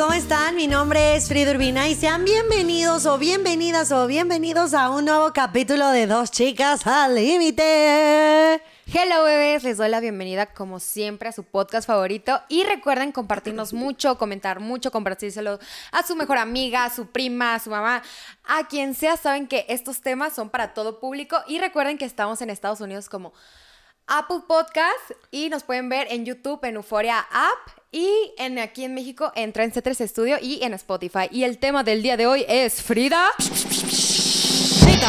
¿Cómo están? Mi nombre es Frida Urbina y sean bienvenidos o bienvenidas o bienvenidos a un nuevo capítulo de Dos Chicas al Límite. Hello bebés, les doy la bienvenida como siempre a su podcast favorito y recuerden compartirnos mucho, comentar mucho, compartírselo a su mejor amiga, a su prima, a su mamá, a quien sea. Saben que estos temas son para todo público y recuerden que estamos en Estados Unidos como Apple Podcast y nos pueden ver en YouTube, en Euforia App y en, aquí en México en C3 Studio y en Spotify. Y el tema del día de hoy es Frida. ¡Qué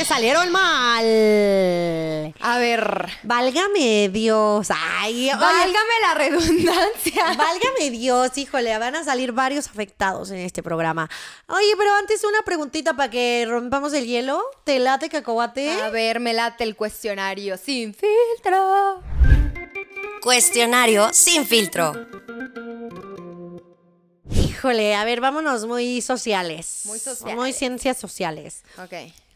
que salieron mal. A ver. Válgame Dios. Ay, Válgame la redundancia. Válgame Dios, híjole, van a salir varios afectados en este programa. Oye, pero antes una preguntita para que rompamos el hielo. ¿Te late cacobate. A ver, me late el cuestionario sin filtro. Cuestionario sin filtro. Híjole, a ver, vámonos muy sociales. Muy sociales. Muy ciencias sociales. Ok.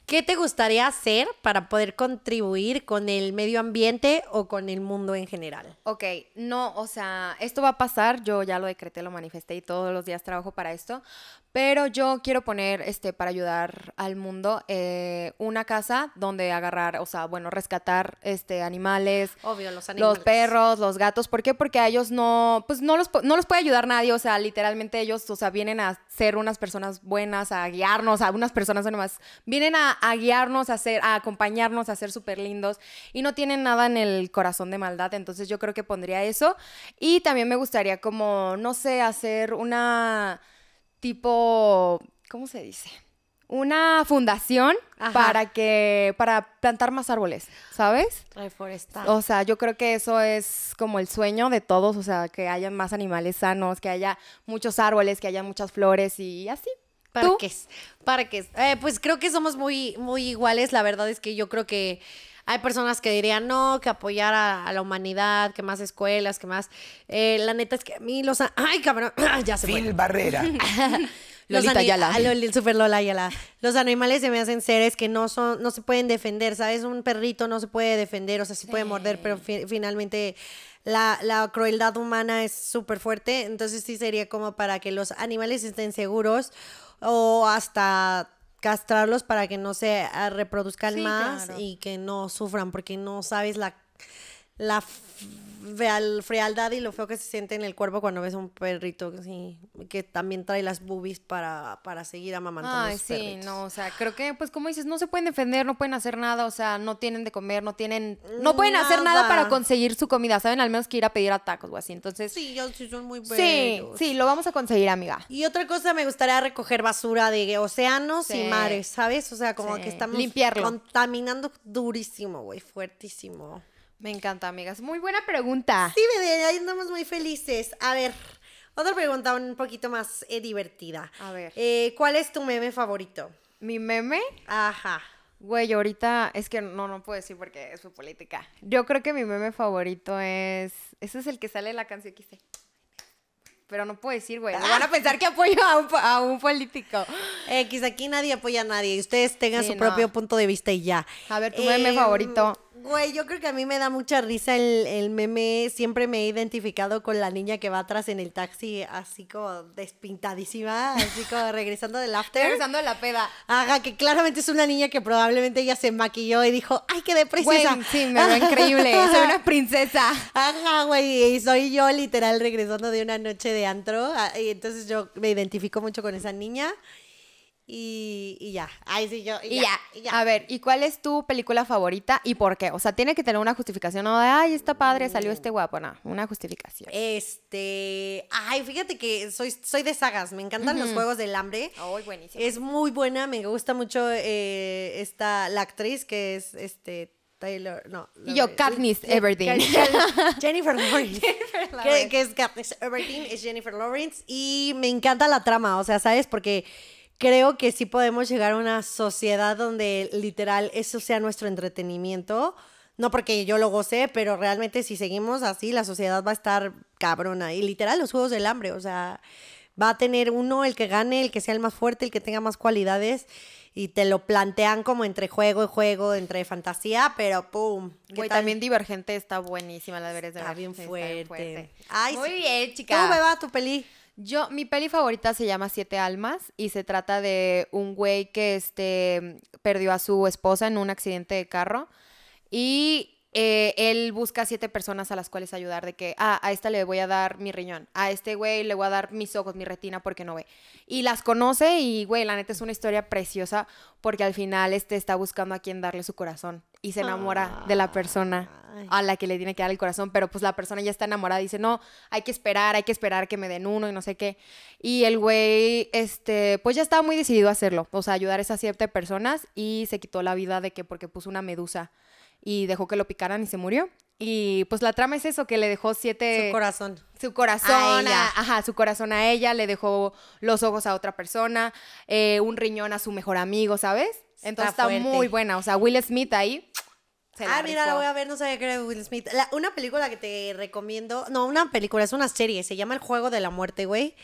¿Qué te gustaría hacer para poder contribuir con el medio ambiente o con el mundo en general? Ok, no, o sea, esto va a pasar, yo ya lo decreté, lo manifesté y todos los días trabajo para esto, pero yo quiero poner, este, para ayudar al mundo, eh, una casa donde agarrar, o sea, bueno, rescatar, este, animales. Obvio, los animales. Los perros, los gatos. ¿Por qué? Porque a ellos no, pues no los, no los puede ayudar nadie. O sea, literalmente ellos, o sea, vienen a ser unas personas buenas, a guiarnos, a unas personas nomás. Vienen a, guiarnos, a ser, a acompañarnos, a ser súper lindos. Y no tienen nada en el corazón de maldad. Entonces yo creo que pondría eso. Y también me gustaría como, no sé, hacer una tipo, ¿cómo se dice? Una fundación para que, para plantar más árboles, ¿sabes? Reforestar. O sea, yo creo que eso es como el sueño de todos, o sea, que haya más animales sanos, que haya muchos árboles, que haya muchas flores y así. ¿Tú? Parques, parques. Eh, pues creo que somos muy, muy iguales. La verdad es que yo creo que hay personas que dirían, no, que apoyar a, la humanidad, que más escuelas, que más... Eh, la neta es que a mí los... Ay, cabrón, ya se Phil Barrera. Los Lolita Yala. Ah, super Lola Yala. Los animales se me hacen seres que no son, no se pueden defender, ¿sabes? Un perrito no se puede defender, o sea, sí, puede morder, pero finalmente la, la, crueldad humana es súper fuerte. Entonces sí sería como para que los animales estén seguros o hasta castrarlos para que no se ah, reproduzcan más y que no sufran, porque no sabes la la frialdad y lo feo que se siente en el cuerpo cuando ves a un perrito que también trae las boobies para, seguir amamantando Ay, a ay sí, no, o sea, creo que, pues como dices, no se pueden defender, no pueden hacer nada, o sea, no tienen de comer, no tienen, no pueden hacer nada para conseguir su comida, ¿saben? Al menos que ir a pedir a tacos o así, entonces. Sí, yo sí son muy buena. Sí, sí, lo vamos a conseguir, amiga. Y otra cosa, me gustaría recoger basura de océanos y mares, ¿sabes? O sea, como que estamos contaminando durísimo, güey, fuertísimo. Me encanta, amigas. Muy buena pregunta. Sí, bebé, ahí andamos muy felices. A ver, otra pregunta un poquito más eh, divertida. A ver. Eh, ¿Cuál es tu meme favorito? ¿Mi meme? Ajá. Güey, ahorita es que no, no puedo decir porque es su política. Yo creo que mi meme favorito es. Ese es el que sale en la canción que Pero no puedo decir, güey. Ah. Van a pensar que apoyo a un, político. X, aquí nadie apoya a nadie. Ustedes tengan su propio punto de vista y ya. A ver, tu meme em, favorito. Güey, yo creo que a mí me da mucha risa el, el, meme. Siempre me he identificado con la niña que va atrás en el taxi, así como despintadísima, así como regresando del after. Regresando de la peda. Ajá, que claramente es una niña que probablemente ella se maquilló y dijo, ¡ay, qué depresión! sí, me increíble, soy una princesa. Ajá, güey, y soy yo literal regresando de una noche de antro. Ah, y entonces yo me identifico mucho con esa niña. Y, ya. Ay, sí, yo. Y, ya, A ver, ¿y cuál es tu película favorita y por qué? O sea, tiene que tener una justificación, no de, ay, está padre, salió este guapo, no, una justificación. Este. Ay, fíjate que soy, soy de sagas, me encantan los juegos del hambre. Ay, buenísimo. Es muy buena, me gusta mucho eh, esta, la actriz que es este. Taylor, no. yo, Katniss Everdeen. Jennifer Lawrence. que, es Katniss Everdeen, es Jennifer Lawrence. Y me encanta la trama, o sea, ¿sabes? Porque creo que sí podemos llegar a una sociedad donde literal eso sea nuestro entretenimiento. No porque yo lo goce, pero realmente si seguimos así, la sociedad va a estar cabrona. Y literal, los juegos del hambre, o sea, va a tener uno, el que gane, el que sea el más fuerte, el que tenga más cualidades. Y te lo plantean como entre juego y juego, entre fantasía, pero ¡pum! Güey, también Divergente está buenísima, la deberes de está, bien fuerte. Está bien fuerte. Ay, Muy bien, chicas. ¿Cómo me va tu peli? Yo, mi peli favorita se llama Siete Almas y se trata de un güey que este, perdió a su esposa en un accidente de carro y eh, él busca siete personas a las cuales ayudar de que, ah, a esta le voy a dar mi riñón, a este güey le voy a dar mis ojos, mi retina porque no ve. Y las conoce y, güey, la neta es una historia preciosa porque al final este está buscando a quien darle su corazón y se enamora de la persona a la que le tiene que dar el corazón, pero pues la persona ya está enamorada, y dice, no, hay que esperar, hay que esperar que me den uno y no sé qué. Y el güey, este, pues ya estaba muy decidido a hacerlo, o sea, ayudar a esas siete personas y se quitó la vida de que porque puso una medusa y dejó que lo picaran y se murió. Y pues la trama es eso, que le dejó siete... Su corazón. Su corazón a, ella. ajá, su corazón a ella, le dejó los ojos a otra persona, eh, un riñón a su mejor amigo, ¿sabes? Entonces está, muy buena. O sea, Will Smith ahí... ah, mira, la voy a ver, no sabía que era Will Smith. una película que te recomiendo, no, una película, es una serie, se llama El Juego de la Muerte, güey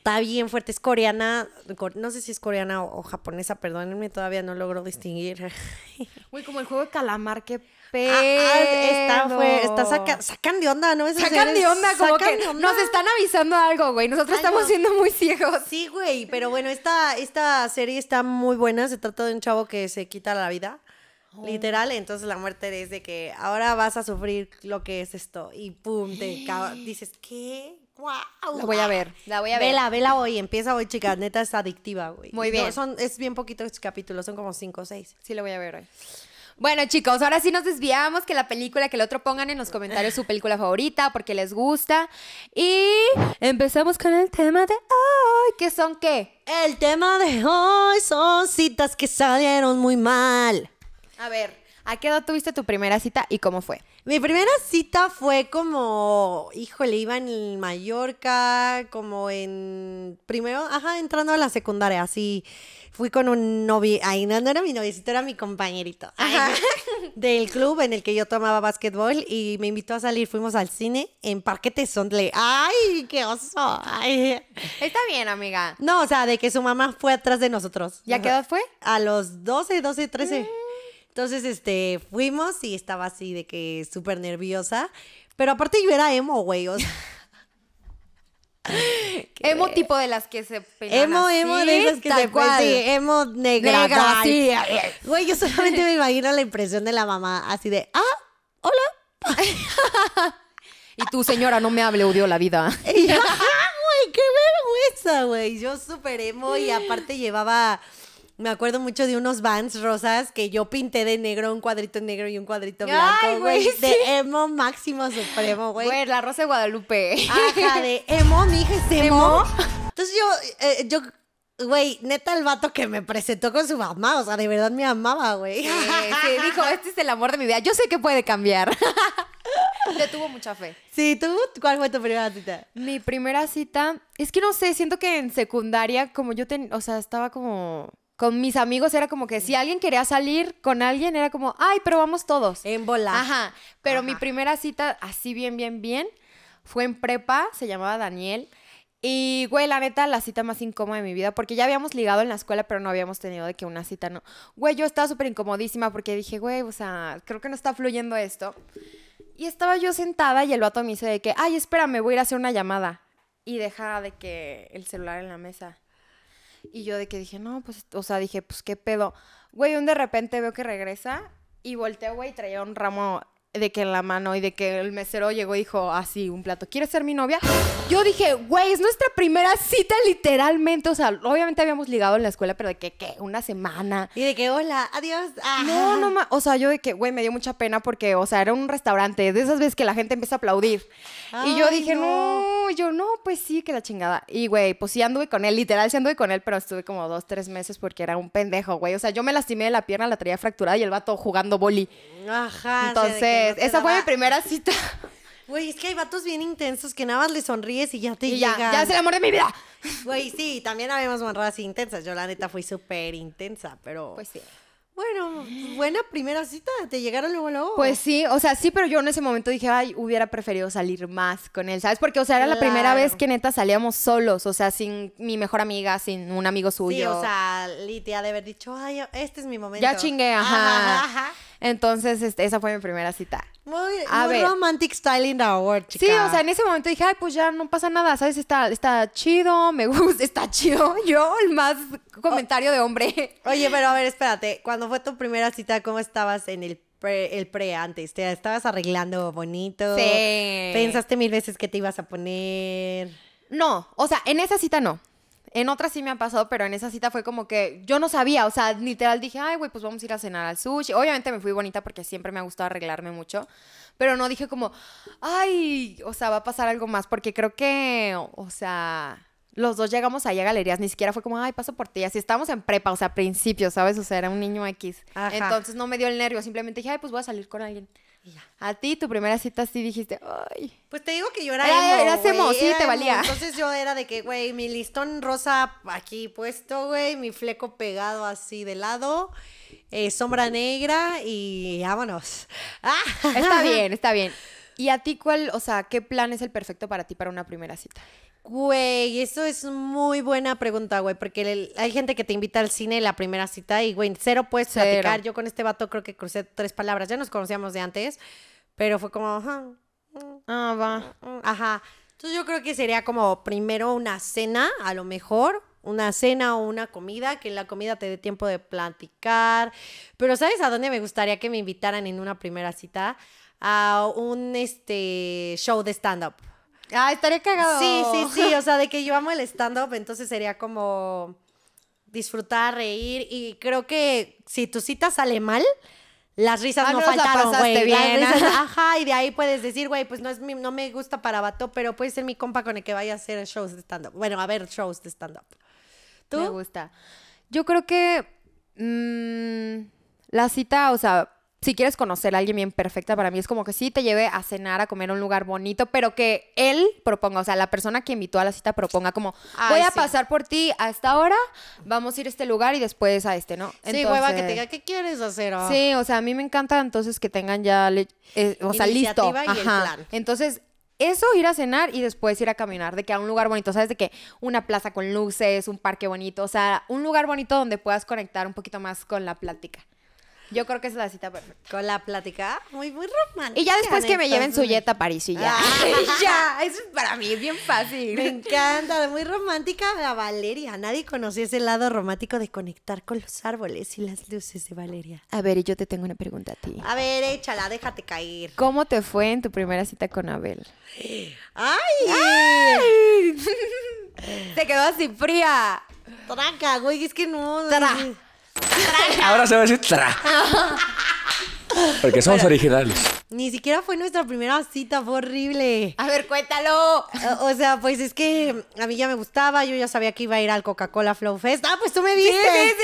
está bien fuerte. Es coreana, no sé si es coreana o, japonesa, perdónenme, todavía no logro distinguir. Güey, como el juego de calamar, qué ah, ah, pedo. está, está sacan de onda, ¿no? sacan de onda, como que nos están avisando algo, güey. Nosotros estamos siendo muy ciegos. Sí, güey, pero bueno, esta, esta serie está muy buena. Se trata de un chavo que se quita la vida. Oh. Literal, entonces la muerte es de que ahora vas a sufrir lo que es esto y pum, te dices, ¿qué? La voy a ver, la voy a ver. Vela, vela hoy, empieza hoy, chicas. Neta, es adictiva, güey. Muy bien. son, es bien poquito este capítulos, son como cinco o seis. Sí, lo voy a ver hoy. Bueno, chicos, ahora sí nos desviamos, que la película, que el otro pongan en los comentarios su película favorita, porque les gusta. Y empezamos con el tema de hoy, ¿Qué son qué? El tema de hoy son citas que salieron muy mal. A ver, ¿a qué edad tuviste tu primera cita y cómo fue? Mi primera cita fue como, híjole, iba en Mallorca, como en, primero, ajá, entrando a la secundaria, así, fui con un novio, ahí no, no, era mi noviecito, era mi compañerito, ajá, del club en el que yo tomaba básquetbol y me invitó a salir, fuimos al cine en Parque Tesondle. ay, qué oso, ay. Está bien, amiga. No, o sea, de que su mamá fue atrás de nosotros. ¿Ya qué edad fue? A los 12, 12, 13. Entonces, este, fuimos y estaba así de que súper nerviosa. Pero aparte yo era emo, güey. emo tipo de las que se Emo, emo de esas que se cual. Sí, emo negra. Güey, yo solamente me imagino la impresión de la mamá así de, ah, hola. y tu señora, no me hable, odio la vida. güey, qué vergüenza, güey. Yo súper emo y aparte llevaba me acuerdo mucho de unos vans rosas que yo pinté de negro, un cuadrito negro y un cuadrito blanco, güey. De emo máximo supremo, güey. Güey, la rosa de Guadalupe. Ajá, de emo, mi hija es emo. Entonces yo, eh, yo Güey, neta el vato que me presentó con su mamá, o sea, de verdad me amaba, güey. Que dijo, este es el amor de mi vida, yo sé que puede cambiar. Te tuvo mucha fe. Sí, ¿tú cuál fue tu primera cita? Mi primera cita, es que no sé, siento que en secundaria, como yo, tenía, o sea, estaba como con mis amigos era como que si alguien quería salir con alguien, era como, ay, pero vamos todos. En volar. Ajá. Pero mi primera cita, así bien, bien, bien, fue en prepa, se llamaba Daniel. Y, güey, la neta, la cita más incómoda de mi vida, porque ya habíamos ligado en la escuela, pero no habíamos tenido de que una cita no. Güey, yo estaba súper incomodísima porque dije, güey, o sea, creo que no está fluyendo esto. Y estaba yo sentada y el vato me dice de que, ay, espérame, voy a ir a hacer una llamada. Y dejaba de que el celular en la mesa. Y yo de que dije, no, pues, o sea, dije, pues qué pedo. Güey, un de repente veo que regresa y volteo, güey, y traía un ramo de que en la mano y de que el mesero llegó y dijo así ah, un plato, ¿quieres ser mi novia? Yo dije, güey, es nuestra primera cita literalmente, o sea, obviamente habíamos ligado en la escuela, pero de que, ¿qué? Una semana. Y de que, hola, adiós. No, ah. no, más o sea, yo de que, güey, me dio mucha pena porque, o sea, era un restaurante, de esas veces que la gente empieza a aplaudir. y yo dije, no. yo no, pues sí, que la chingada. Y, güey, pues sí anduve con él, literal sí anduve con él, pero estuve como dos, tres meses porque era un pendejo, güey. O sea, yo me lastimé de la pierna, la traía fracturada y el vato jugando boli. Ajá. Entonces esa fue mi primera cita. Güey, es que hay vatos bien intensos que nada más le sonríes y ya te y llega. Ya, es el amor de mi vida. Güey, sí, también habíamos morras intensas. Yo, la neta, fui súper intensa, pero. Pues sí. Bueno, buena primera cita, te llegaron luego luego. Pues sí, o sea, sí, pero yo en ese momento dije, ay, hubiera preferido salir más con él, ¿sabes? Porque, o sea, era la primera vez que neta salíamos solos, o sea, sin mi mejor amiga, sin un amigo suyo. Sí, o sea, Litia de haber dicho, ay, este es mi momento. Ya chingué, ajá. Entonces, este, esa fue mi primera cita. Muy, a ver. romantic styling award, chica. Sí, o sea, en ese momento dije, ay, pues ya no pasa nada, ¿sabes? Está, está chido, me gusta, está chido. Yo, el más comentario de hombre. Oye, pero a ver, espérate. Cuando fue tu primera cita, ¿cómo estabas en el Pre, el pre antes, te estabas arreglando bonito. Sí. Pensaste mil veces que te ibas a poner. No, o sea, en esa cita no. En otras sí me han pasado, pero en esa cita fue como que yo no sabía, o sea, literal dije, ay, güey, pues vamos a ir a cenar al sushi. Obviamente me fui bonita porque siempre me ha gustado arreglarme mucho, pero no dije como, ay, o sea, va a pasar algo más, porque creo que, o sea, los dos llegamos ahí a galerías, ni siquiera fue como, ay, paso por ti. Así estábamos en prepa, o sea, a principio, ¿sabes? O sea, era un niño X. Entonces no me dio el nervio, simplemente dije, ay, pues voy a salir con alguien. A ti, tu primera cita sí dijiste, ay. Pues te digo que yo era, era, emo, sí, te valía. Entonces yo era de que, güey, mi listón rosa aquí puesto, güey, mi fleco pegado así de lado, eh, sombra negra y vámonos. Ah. Está bien, está bien. ¿Y a ti cuál, o sea, qué plan es el perfecto para ti para una primera cita? Güey, eso es muy buena pregunta, güey, porque hay gente que te invita al cine la primera cita y, güey, cero puedes platicar. Yo con este vato creo que crucé tres palabras, ya nos conocíamos de antes, pero fue como, ajá. Mm, ah, va. Mm, mm, ajá. Entonces yo creo que sería como primero una cena, a lo mejor, una cena o una comida, que en la comida te dé tiempo de platicar. Pero ¿sabes a dónde me gustaría que me invitaran en una primera cita? A un este show de stand-up. Ah, estaría cagado. Sí, sí, sí. O sea, de que yo amo el stand-up, entonces sería como disfrutar, reír. Y creo que si tu cita sale mal, las risas no faltaron, güey. ajá, y de ahí puedes decir, güey, pues no es no me gusta para vato, pero puede ser mi compa con el que vaya a hacer shows de stand-up. Bueno, a ver shows de stand-up. ¿Tú? Me gusta. Yo creo que mm, la cita, o sea, si quieres conocer a alguien bien perfecta, para mí es como que sí te lleve a cenar, a comer a un lugar bonito, pero que él proponga, o sea, la persona que invitó a la cita proponga como, voy a pasar por ti a esta hora, vamos a ir a este lugar y después a este, ¿no? sí, hueva, que te diga, ¿qué quieres hacer? Oh. Sí, o sea, a mí me encanta entonces que tengan ya, eh, o sea, listo. Ajá. El Entonces, eso, ir a cenar y después ir a caminar, de que a un lugar bonito, ¿sabes? De que una plaza con luces, un parque bonito, o sea, un lugar bonito donde puedas conectar un poquito más con la plática. Yo creo que es la cita Con la plática muy, muy romántica. Y ya después que me lleven su yeta a París y ya. Ah. ya, para mí es bien fácil. Me encanta, muy romántica la Valeria. Nadie conocía ese lado romántico de conectar con los árboles y las luces de Valeria. A ver, y yo te tengo una pregunta a ti. A ver, échala, déjate caer. ¿Cómo te fue en tu primera cita con Abel? ¡Ay! ¡Ay! Te quedó así fría. Tranca, güey, es que no. Ahora se va a decir Porque somos originales. Ni siquiera fue nuestra primera cita, fue horrible. A ver, cuéntalo. O, sea, pues es que a mí ya me gustaba, yo ya sabía que iba a ir al Coca-Cola Flow Fest. Ah, pues tú me viste.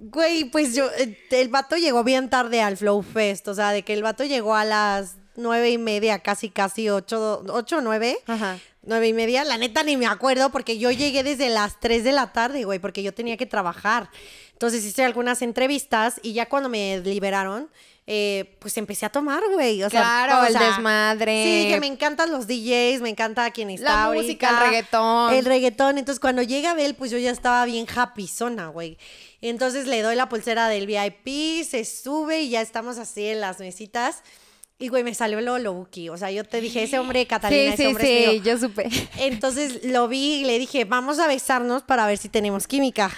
Güey, pues yo, eh, el vato llegó bien tarde al Flow Fest, o sea, de que el vato llegó a las nueve y media, casi, casi ocho, ocho, nueve. nueve y media, la neta ni me acuerdo porque yo llegué desde las 3 de la tarde, güey, porque yo tenía que trabajar. Entonces hice algunas entrevistas y ya cuando me liberaron, eh, pues empecé a tomar, güey. claro, el desmadre. Sí, que me encantan los DJs, me encanta quien está. La música, el reggaetón. El reggaetón. Entonces, cuando llega Abel, pues yo ya estaba bien happy zona, güey. Entonces le doy la pulsera del VIP, se sube y ya estamos así en las mesitas. Y güey, me salió lo Lobuki. O sea, yo te dije, ese hombre Catalina, sí, ese sí, hombre sí, yo supe. Entonces lo vi y le dije, vamos a besarnos para ver si tenemos química.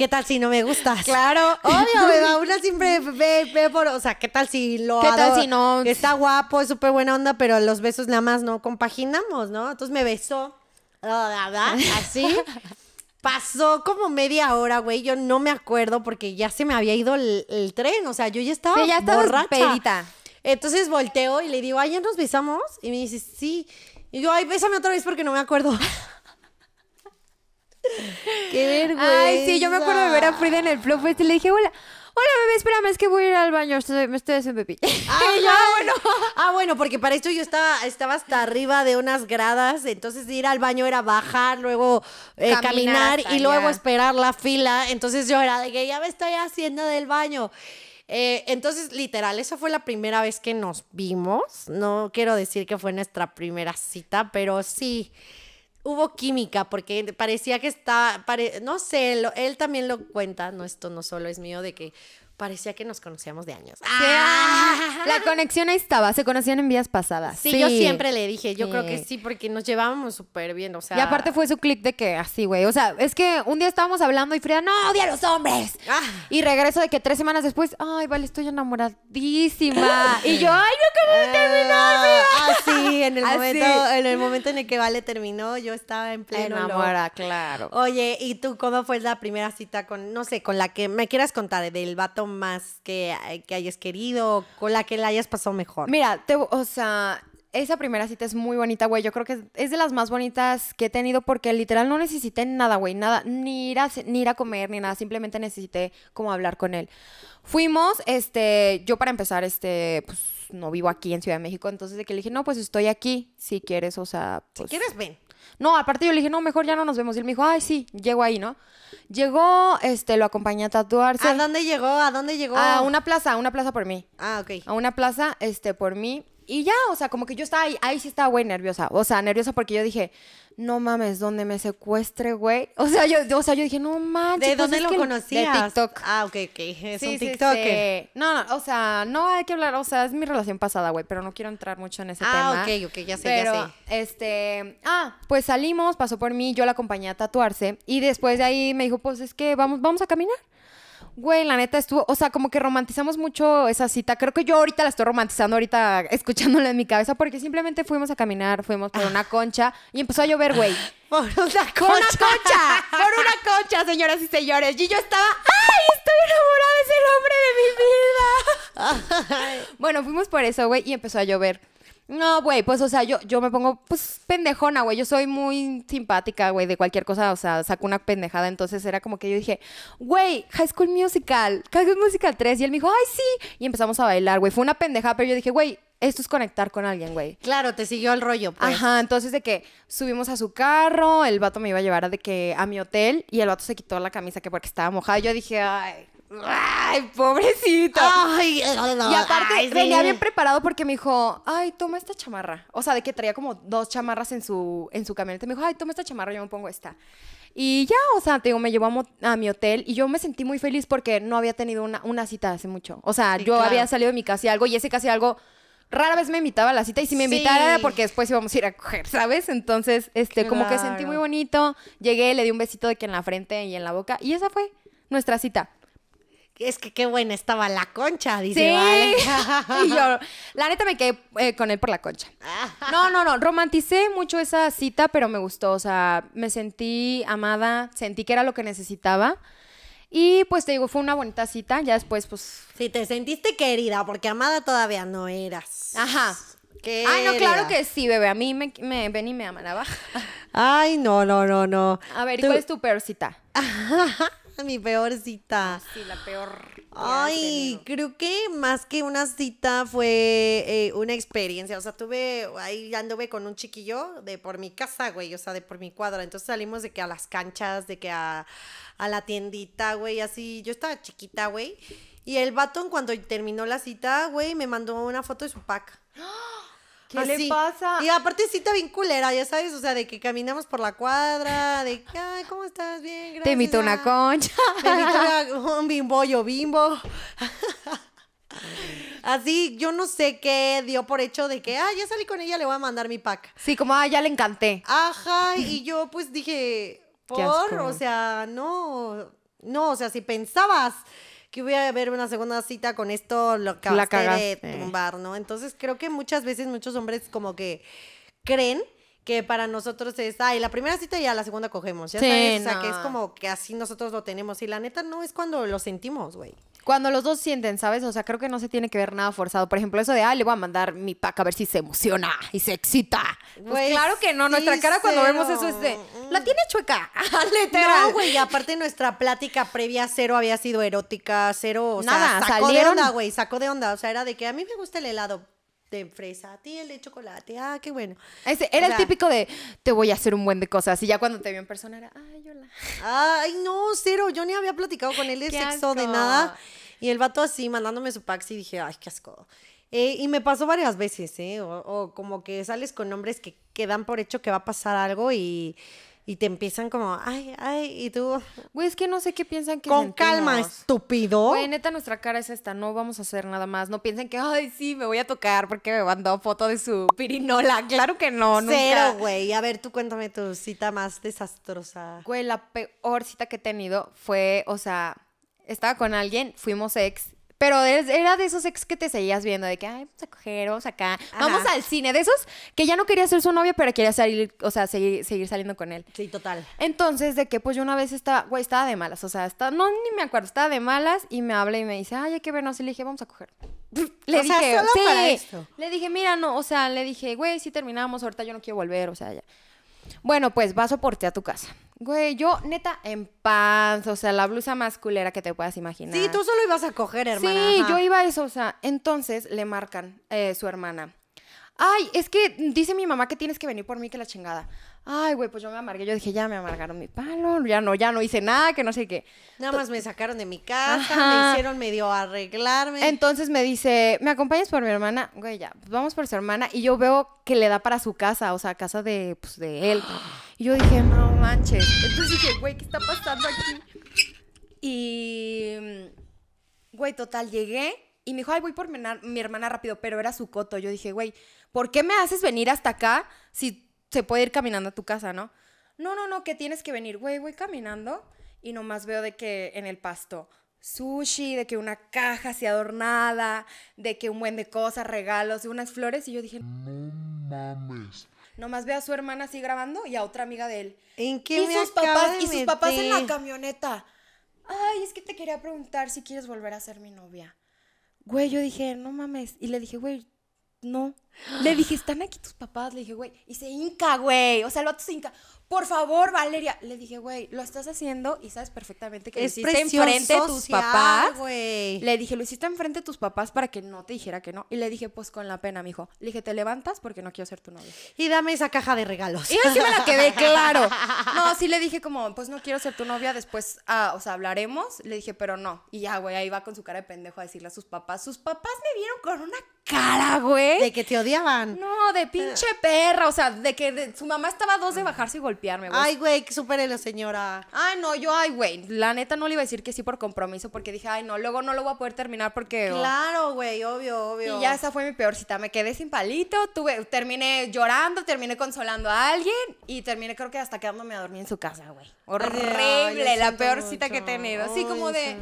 ¿qué tal si no me gustas? Claro, obvio, a Una siempre ve, ve por, o sea, ¿qué tal si lo ¿Qué tal si no? Está guapo, es súper buena onda, pero los besos nada más no compaginamos, ¿no? Entonces me besó, ¿verdad? Así. Pasó como media hora, güey. Yo no me acuerdo porque ya se me había ido el, tren. O sea, yo ya estaba sí, ya borracha. Entonces volteo y le digo, ay, nos besamos? Y me dice, sí. Y yo, ay, bésame otra vez porque no me acuerdo. Qué vergüenza. Ay, sí, yo me acuerdo de ver a Frida en el Flow y le dije, hola. Hola bebé, espérame, es que voy a ir al baño, me estoy haciendo ah, ah bueno. Ah, bueno, porque para esto yo estaba, estaba hasta arriba de unas gradas, entonces ir al baño era bajar, luego eh, caminar, y luego esperar la fila, entonces yo era de que ya me estoy haciendo del baño. Eh, entonces, literal, esa fue la primera vez que nos vimos. No quiero decir que fue nuestra primera cita, pero sí hubo química porque parecía que estaba, no sé, él también lo cuenta, no, esto no solo es mío, de que parecía que nos conocíamos de años. Ah. La conexión ahí estaba, se conocían en vías pasadas. Sí, yo siempre le dije, yo creo que sí, porque nos llevábamos súper bien, o sea... Y aparte fue su clic de que así, güey, o sea, es que un día estábamos hablando y Frida, no, odia a los hombres. Ah. Y regreso de que tres semanas después, ay, vale, estoy enamoradísima. y yo, ay, no acabo de eh, terminar. Así, ah, en el, Momento, en el momento en el que Vale terminó, yo estaba en pleno Enamora, claro. Oye, ¿y tú cómo fue la primera cita con, no sé, con la que me quieras contar, del vato más eh, que, hayas querido, con la que la hayas pasado mejor? Mira, o sea, esa primera cita es muy bonita, güey. Yo creo que es de las más bonitas que he tenido porque literal no necesité nada, güey. Nada, ni ir, a, ni ir a comer, ni nada. Simplemente necesité como hablar con él. Fuimos, este, yo para empezar, este, pues no vivo aquí en Ciudad de México. Entonces de que le dije, no, pues estoy aquí. Si quieres, o sea, pues, Si quieres, ven. No, aparte yo le dije, no, mejor ya no nos vemos. Y él me dijo, ay, sí, llego ahí, ¿no? Llegó, este, lo acompañé a tatuarse. ¿A dónde llegó? ¿A dónde llegó? A una plaza, a una plaza por mí. Ah, ok. A una plaza, este, por mí. Y ya, o sea, como que yo estaba ahí, ahí sí estaba, güey, nerviosa. O sea, nerviosa porque yo dije, no mames, ¿dónde me secuestre, güey. O sea, yo, dije, no manches. ¿De pues dónde lo conocías? De TikTok. Ah, ok, ok. Es un TikTok. Sí, No, no, o sea, no hay que hablar, o sea, es mi relación pasada, güey, pero no quiero entrar mucho en ese ah, tema. Ah, ok, ok, ya sé, ya sé. este, ah, pues salimos, pasó por mí, yo la acompañé a tatuarse y después de ahí me dijo, pues es que vamos, vamos a caminar. Güey, la neta estuvo, o sea, como que romantizamos mucho esa cita. Creo que yo ahorita la estoy romantizando, ahorita escuchándola en mi cabeza, porque simplemente fuimos a caminar, fuimos por ah. una concha y empezó a llover, güey. Por una concha. Por una concha, señoras y señores. Y yo estaba, ¡ay! Estoy enamorada de el hombre de mi vida. bueno, fuimos por eso, güey, y empezó a llover. No, güey, pues, o sea, yo, yo me pongo, pues, pendejona, güey. Yo soy muy simpática, güey, de cualquier cosa, o sea, saco una pendejada. Entonces era como que yo dije, güey, High School Musical, High School Musical 3. Y él me dijo, ay, sí. Y empezamos a bailar, güey. Fue una pendejada, pero yo dije, güey, esto es conectar con alguien, güey. Claro, te siguió el rollo, pues. Ajá, entonces de que subimos a su carro, el vato me iba a llevar a, de que, a mi hotel y el vato se quitó la camisa que porque estaba mojada. Yo dije, ay, Ay, pobrecito. Eh, y aparte venía bien preparado porque me dijo, ay, toma esta chamarra. O sea, de que traía como dos chamarras en su, en su camioneta. Me dijo, ay, toma esta chamarra, yo me pongo esta. Y ya, o sea, me llevó a, mi hotel y yo me sentí muy feliz porque no había tenido una, una cita hace mucho. O sea, yo había salido de mi casa y algo y ese casi algo rara vez me invitaba a la cita y si me invitara porque después íbamos a ir a coger, ¿sabes? Entonces, este, como que sentí muy bonito. Llegué, le di un besito de que en la frente y en la boca y esa fue nuestra cita es que qué buena estaba la concha, dice. Sí. y yo, la neta me quedé eh, con él por la concha. No, no, no, romanticé mucho esa cita, pero me gustó, o sea, me sentí amada, sentí que era lo que necesitaba. Y pues te digo, fue una bonita cita, ya después pues... Sí, te sentiste querida, porque amada todavía no eras. Ajá. Ay, no, claro que sí, bebé. A mí me, me ven y me amanaba. Ay, no, no, no, no. A ver, ¿cuál es tu peor cita? Ajá. mi peor cita. Sí, la peor. Ay, creo que más que una cita fue eh, una experiencia. O sea, tuve, ahí anduve con un chiquillo de por mi casa, güey, o sea, de por mi cuadra. Entonces salimos de que a las canchas, de que a, a la tiendita, güey, así. Yo estaba chiquita, güey. Y el vato, cuando terminó la cita, güey, me mandó una foto de su pack. ¡Ah! ¿Qué le pasa? Y aparte si bien culera, ya sabes, o sea, de que caminamos por la cuadra, de que, ay, ¿cómo estás? Bien, gracias. Te invito una concha. Te invito un bimbo, yo bimbo. Así, yo no sé qué dio por hecho de que, ah, ya salí con ella, le voy a mandar mi pack. Sí, como, ah, ya le encanté. Ajá, y yo pues dije, por, o sea, no, no, o sea, si pensabas que voy a ver una segunda cita con esto, lo que de tumbar, ¿no? Entonces creo que muchas veces muchos hombres como que creen que para nosotros es, ay, la primera cita y a la segunda cogemos, ya sabes, o sea, que es como que así nosotros lo tenemos y la neta no es cuando lo sentimos, güey cuando los dos sienten, ¿sabes? O sea, creo que no se tiene que ver nada forzado. Por ejemplo, eso de, ah, le voy a mandar mi pack a ver si se emociona y se excita. Pues, claro que no, nuestra cara cuando vemos eso es de, la tiene chueca. Ah, literal. No, güey, aparte nuestra plática previa cero había sido erótica, cero, o nada, sea, salieron... de onda, güey, sacó de onda. O sea, era de que a mí me gusta el helado, de fresa a ti el de chocolate, ah, qué bueno. Ese era el típico de, te voy a hacer un buen de cosas, y ya cuando te vio en persona era, ay, hola. Ay, no, cero, yo ni había platicado con él de sexo, de nada, y el vato así, mandándome su pax, y dije, ay, qué asco. Eh, y me pasó varias veces, ¿eh? O, como que sales con hombres que, quedan por hecho que va a pasar algo y y te empiezan como, ay, ay, y tú. Güey, es que no sé qué piensan que. Con calma, estúpido. Güey, neta, nuestra cara es esta, no vamos a hacer nada más. No piensen que, ay, sí, me voy a tocar porque me mandó foto de su pirinola. Claro que no, nunca. Cero, güey. A ver, tú cuéntame tu cita más desastrosa. Güey, la peor cita que he tenido fue, o sea, estaba con alguien, fuimos ex pero era de esos ex que te seguías viendo, de que, ay, vamos a coger, vamos acá, vamos al cine. De esos que ya no quería ser su novia, pero quería salir, o sea, seguir, seguir saliendo con él. Sí, total. Entonces, de que, pues yo una vez estaba, güey, estaba de malas, o sea, estaba, no, ni me acuerdo, estaba de malas y me habla y me dice, ay, hay que vernos. Y le dije, vamos a coger. Le dije, sí. esto. Le dije, mira, no, o sea, le dije, güey, si sí terminamos, ahorita yo no quiero volver, o sea, ya. Bueno, pues vas soportar a tu casa. Güey, yo neta en panzo o sea, la blusa más culera que te puedas imaginar. Sí, tú solo ibas a coger, hermana. Sí, yo iba a eso, o sea, entonces le marcan eh, su hermana. Ay, es que dice mi mamá que tienes que venir por mí, que la chingada. Ay, güey, pues yo me amargué. Yo dije, ya me amargaron mi palo, ya no, ya no hice nada, que no sé qué. Nada más me sacaron de mi casa, me hicieron medio arreglarme. Entonces me dice, ¿me acompañas por mi hermana? Güey, ya, pues vamos por su hermana. Y yo veo que le da para su casa, o sea, casa de, pues, de él. Y yo dije, no manches. Entonces dije, güey, ¿qué está pasando aquí? Y, mm, güey, total, llegué y me dijo, ay, voy por mi hermana rápido, pero era su coto. Yo dije, güey, ¿por qué me haces venir hasta acá si se puede ir caminando a tu casa, ¿no? No, no, no, que tienes que venir, güey, voy caminando y nomás veo de que en el pasto sushi, de que una caja así adornada, de que un buen de cosas, regalos, y unas flores y yo dije, no mames. Nomás veo a su hermana así grabando y a otra amiga de él. ¿En qué y papás y sus papás en la camioneta. Ay, es que te quería preguntar si quieres volver a ser mi novia. Güey, yo dije, no mames. Y le dije, güey, no. Le dije, ¿están aquí tus papás? Le dije, güey. Y se hinca, güey. O sea, el vato se hinca por favor, Valeria. Le dije, güey, lo estás haciendo y sabes perfectamente que es lo hiciste enfrente de tus papás. Le dije, lo hiciste enfrente de tus papás para que no te dijera que no. Y le dije, pues con la pena, mijo. Le dije, te levantas porque no quiero ser tu novia. Y dame esa caja de regalos. Y así me la quedé claro. No, sí le dije como, pues no quiero ser tu novia, después, ah, o sea, hablaremos. Le dije, pero no. Y ya, güey, ahí va con su cara de pendejo a decirle a sus papás. Sus papás me vieron con una cara, güey. De que te odiaban. No, de pinche perra. O sea, de que su mamá estaba dos de bajarse y golpear Ay güey. Ay, güey, la señora. Ay, no, yo, ay, güey. La neta no le iba a decir que sí por compromiso porque dije, ay, no, luego no lo voy a poder terminar porque. Oh". Claro, güey, obvio, obvio. Y ya esa fue mi peor cita. Me quedé sin palito, tuve, terminé llorando, terminé consolando a alguien y terminé, creo que hasta quedándome a dormir en su casa, güey. Horrible, la peor cita que he tenido. Así como de.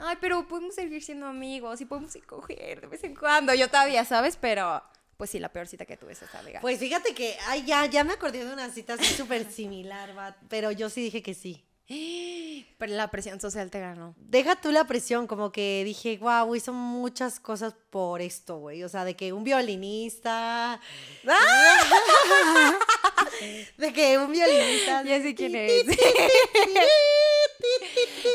ay, pero podemos seguir siendo amigos y podemos coger de vez en cuando. Yo todavía, ¿sabes? Pero pues sí, la peor cita que tuve esta vegana. Pues fíjate que, ay, ya, ya me acordé de una cita súper similar, Bat, pero yo sí dije que sí. Pero la presión social te ganó. Deja tú la presión, como que dije, wow, hizo muchas cosas por esto, güey. O sea, de que un violinista. de que un violinista. Ya sé quién es.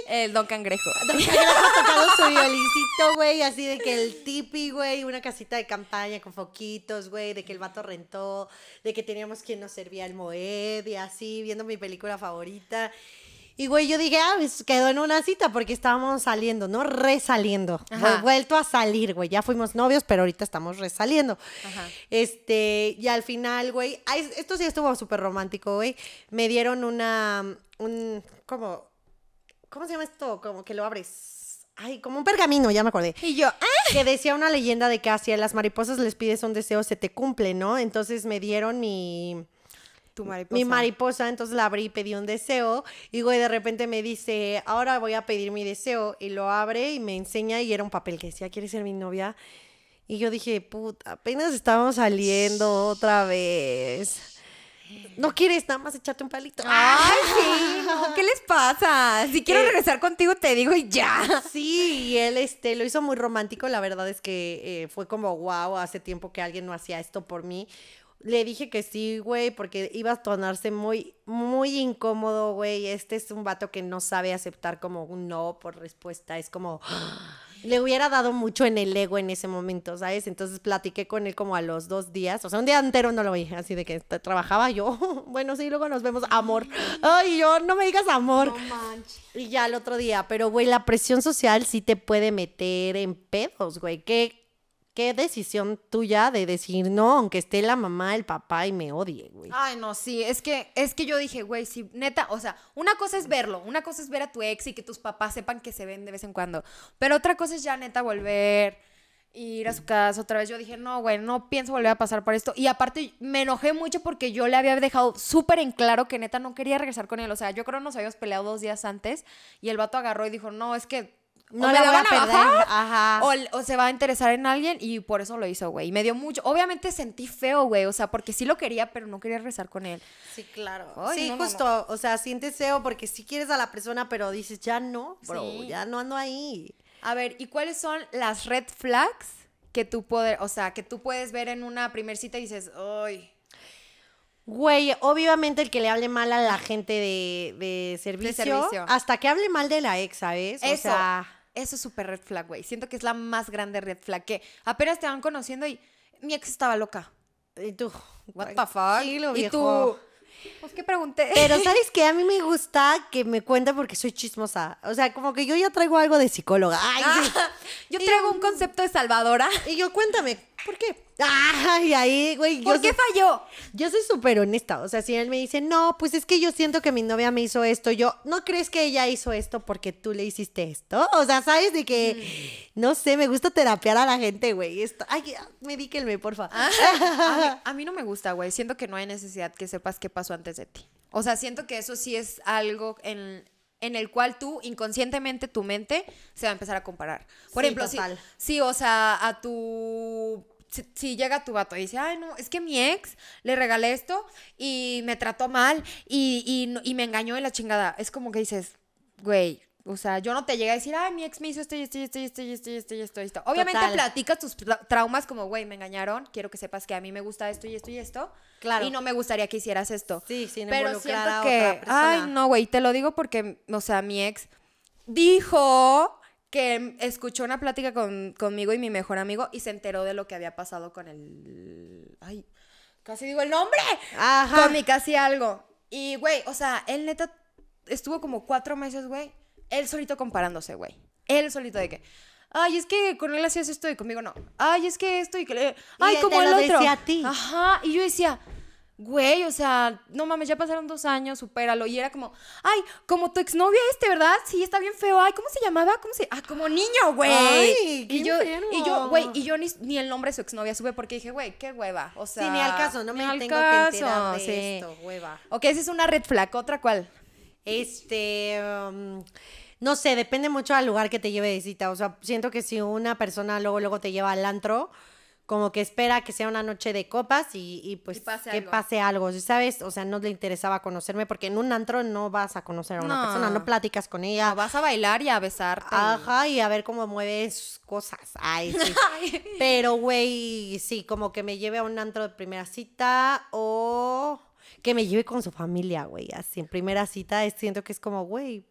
El Don Cangrejo. Don Cangrejo tocando su güey, así de que el tipi, güey, una casita de campaña con foquitos, güey, de que el vato rentó, de que teníamos quien nos servía el moed y así, viendo mi película favorita. Y, güey, yo dije, ah, pues quedó en una cita porque estábamos saliendo, ¿no? Resaliendo. ha Vuelto a salir, güey. Ya fuimos novios, pero ahorita estamos resaliendo. Ajá. Este, y al final, güey, esto sí estuvo súper romántico, güey. Me dieron una, un, como, ¿Cómo se llama esto? Como que lo abres. Ay, como un pergamino, ya me acordé. Y yo, ¡ah! Que decía una leyenda de que hacia las mariposas les pides un deseo, se te cumple, ¿no? Entonces me dieron mi. Tu mariposa. Mi mariposa, entonces la abrí y pedí un deseo. Y güey, de repente me dice, ahora voy a pedir mi deseo. Y lo abre y me enseña y era un papel que decía, ¿quieres ser mi novia? Y yo dije, puta, apenas estábamos saliendo otra vez no quieres nada más echarte un palito. Ah. Ay, sí. ¿Qué les pasa? Si quiero eh, regresar contigo, te digo y ya. Sí, y él este, lo hizo muy romántico. La verdad es que eh, fue como, wow, hace tiempo que alguien no hacía esto por mí. Le dije que sí, güey, porque iba a tornarse muy, muy incómodo, güey. Este es un vato que no sabe aceptar como un no por respuesta. Es como le hubiera dado mucho en el ego en ese momento, ¿sabes? Entonces platiqué con él como a los dos días, o sea, un día entero no lo vi, así de que trabajaba yo, bueno, sí, luego nos vemos, amor. Ay, yo, no me digas amor. Y ya el otro día, pero güey, la presión social sí te puede meter en pedos, güey, Qué qué decisión tuya de decir no, aunque esté la mamá, el papá y me odie, güey. Ay, no, sí, es que, es que yo dije, güey, si neta, o sea, una cosa es verlo, una cosa es ver a tu ex y que tus papás sepan que se ven de vez en cuando, pero otra cosa es ya, neta, volver, ir a su casa otra vez. Yo dije, no, güey, no pienso volver a pasar por esto. Y aparte, me enojé mucho porque yo le había dejado súper en claro que neta no quería regresar con él. O sea, yo creo que nos habíamos peleado dos días antes y el vato agarró y dijo, no, es que no o va a, O, se va a interesar en alguien y por eso lo hizo, güey. me dio mucho. Obviamente sentí feo, güey. O sea, porque sí lo quería, pero no quería rezar con él. Sí, claro. sí, justo. O sea, sientes feo porque sí quieres a la persona, pero dices, ya no, bro, ya no ando ahí. A ver, ¿y cuáles son las red flags que tú, poder, o sea, que tú puedes ver en una primer cita y dices, ay... Güey, obviamente el que le hable mal a la gente de, servicio, Hasta que hable mal de la ex, ¿sabes? O sea. Eso es súper red flag, güey. Siento que es la más grande red flag que apenas te van conociendo y mi ex estaba loca. Y tú, what the fuck? y tú, pues qué pregunté. Pero sabes que a mí me gusta que me cuenta porque soy chismosa. O sea, como que yo ya traigo algo de psicóloga. Yo traigo un concepto de salvadora. Y yo cuéntame, ¿Por qué? Ay, ahí, güey. ¿Por qué falló? Yo soy súper honesta. O sea, si él me dice, no, pues es que yo siento que mi novia me hizo esto, yo, ¿no crees que ella hizo esto porque tú le hiciste esto? O sea, ¿sabes de que, mm. no sé, me gusta terapear a la gente, güey? ay, medíquenme, porfa. Ah, a mí no me gusta, güey. Siento que no hay necesidad que sepas qué pasó antes de ti. O sea, siento que eso sí es algo en en el cual tú inconscientemente tu mente se va a empezar a comparar. Por ejemplo, si, o sea, a tu si, llega tu vato y dice, ay, no, es que mi ex le regalé esto y me trató mal y, y, y me engañó de la chingada. Es como que dices, güey, o sea, yo no te llegué a decir, ay, mi ex me hizo esto y esto y esto y esto y esto y esto esto. Obviamente platicas tus traumas como, güey, me engañaron, quiero que sepas que a mí me gusta esto y esto y esto. Claro. Y no me gustaría que hicieras esto. Sí, sin Pero siento que, ay, no, güey, te lo digo porque, o sea, mi ex dijo que escuchó una plática conmigo y mi mejor amigo y se enteró de lo que había pasado con el... Ay, casi digo el nombre. Ajá. Con mi casi algo. Y, güey, o sea, él neta estuvo como cuatro meses, güey él solito comparándose, güey. Él solito de que, ay, es que con él hacías esto y conmigo no. Ay, es que esto y que le... Ay, y como te lo otro. Decía a ti. Ajá, y yo decía, güey, o sea, no mames, ya pasaron dos años, supéralo. Y era como, ay, como tu exnovia este, ¿verdad? Sí, está bien feo. Ay, ¿cómo se llamaba? ¿Cómo se...? Ah, como niño, güey. Ay, y, qué yo, y yo, güey, y yo ni, el nombre de su exnovia sube porque dije, güey, qué hueva. O sea... ni al caso, no me tengo que enterar de esto, hueva. Ok, esa es una red flag. ¿Otra cuál? Este, em, no sé, depende mucho del lugar que te lleve de cita. O sea, siento que si una persona luego, luego te lleva al antro, como que espera que sea una noche de copas y, pues pase que algo. pase algo, ¿sabes? O sea, no le interesaba conocerme porque en un antro no vas a conocer a una persona, no platicas con ella. vas a bailar y a besar. Ajá, y a ver cómo mueves cosas. Ay, Pero, güey, sí, como que me lleve a un antro de primera cita o que me lleve con su familia, güey. Así en primera cita siento que es como, güey,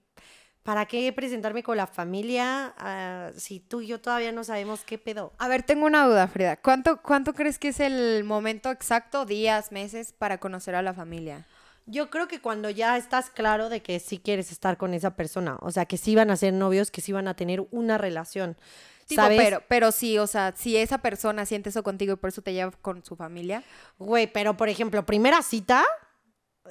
¿para qué presentarme con la familia ah, si tú y yo todavía no sabemos qué pedo? A ver, tengo una duda, Frida. ¿Cuánto, ¿Cuánto crees que es el momento exacto, días, meses, para conocer a la familia? Yo creo que cuando ya estás claro de que sí quieres estar con esa persona, o sea, que sí van a ser novios, que sí van a tener una relación. Pero, pero sí, o sea, si esa persona siente eso contigo y por eso te lleva con su familia. Güey, pero por ejemplo, primera cita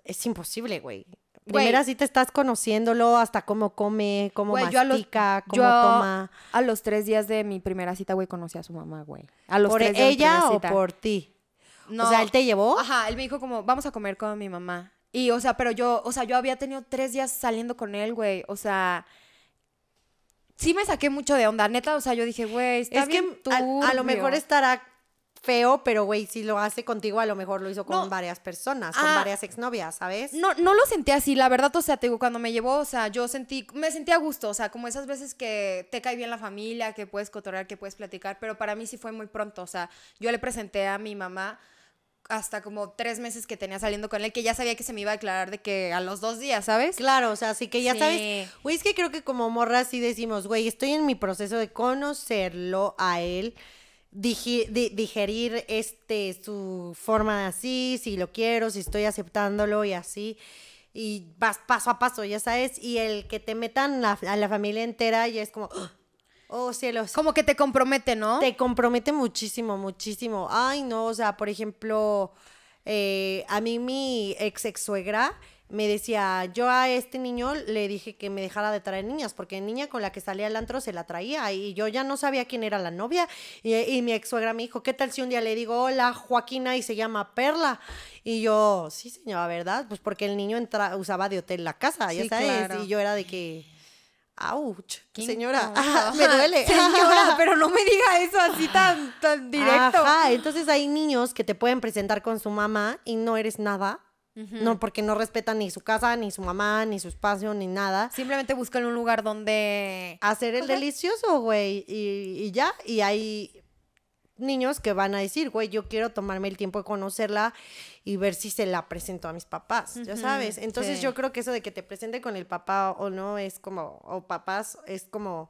es imposible, güey. Primera cita estás conociéndolo hasta cómo come, cómo mastica, yo cómo yo toma. A los tres días de mi primera cita, güey, conocí a su mamá, güey. A los tres ella de o por ti? No. O sea, él te llevó. Ajá, él me dijo como, vamos a comer con mi mamá. Y, o sea, pero yo, o sea, yo había tenido tres días saliendo con él, güey. O sea, sí me saqué mucho de onda, neta. O sea, yo dije, güey, está es que a, a, lo mejor estará feo, pero güey, si lo hace contigo, a lo mejor lo hizo con varias personas, con ah. varias exnovias, ¿sabes? No, no lo sentí así, la verdad, o sea, te digo, cuando me llevó, o sea, yo sentí, me sentí a gusto, o sea, como esas veces que te cae bien la familia, que puedes cotorrear, que puedes platicar, pero para mí sí fue muy pronto, o sea, yo le presenté a mi mamá hasta como tres meses que tenía saliendo con él, que ya sabía que se me iba a declarar de que a los dos días, ¿sabes? Claro, o sea, así que ya sabes, güey, es que creo que como morra sí decimos, güey, estoy en mi proceso de conocerlo a él, digerir este, su forma de así, si lo quiero, si estoy aceptándolo y así, y vas paso a paso, ya sabes, y el que te metan a la familia entera ya es como... ¡ah! Oh, cielos. Como que te compromete, ¿no? Te compromete muchísimo, muchísimo. Ay, no, o sea, por ejemplo, eh, a mí mi ex ex suegra me decía, yo a este niño le dije que me dejara de traer niñas, porque niña con la que salía al antro se la traía y yo ya no sabía quién era la novia. Y, mi ex suegra me dijo, ¿qué tal si un día le digo, hola Joaquina y se llama Perla? Y yo, sí señora, ¿verdad? Pues porque el niño entra, usaba de hotel la casa, ya sabes, y yo era de que ¡Auch! Señora, me duele. Señora, pero no me diga eso así tan, directo. Ajá, entonces hay niños que te pueden presentar con su mamá y no eres nada. No, porque no respetan ni su casa, ni su mamá, ni su espacio, ni nada. Simplemente buscan un lugar donde... Hacer el delicioso, güey. Y, y, ya, y ahí niños que van a decir, güey, yo quiero tomarme el tiempo de conocerla y ver si se la presento a mis papás, ya sabes. Entonces yo creo que eso de que te presente con el papá o no es como, o papás, es como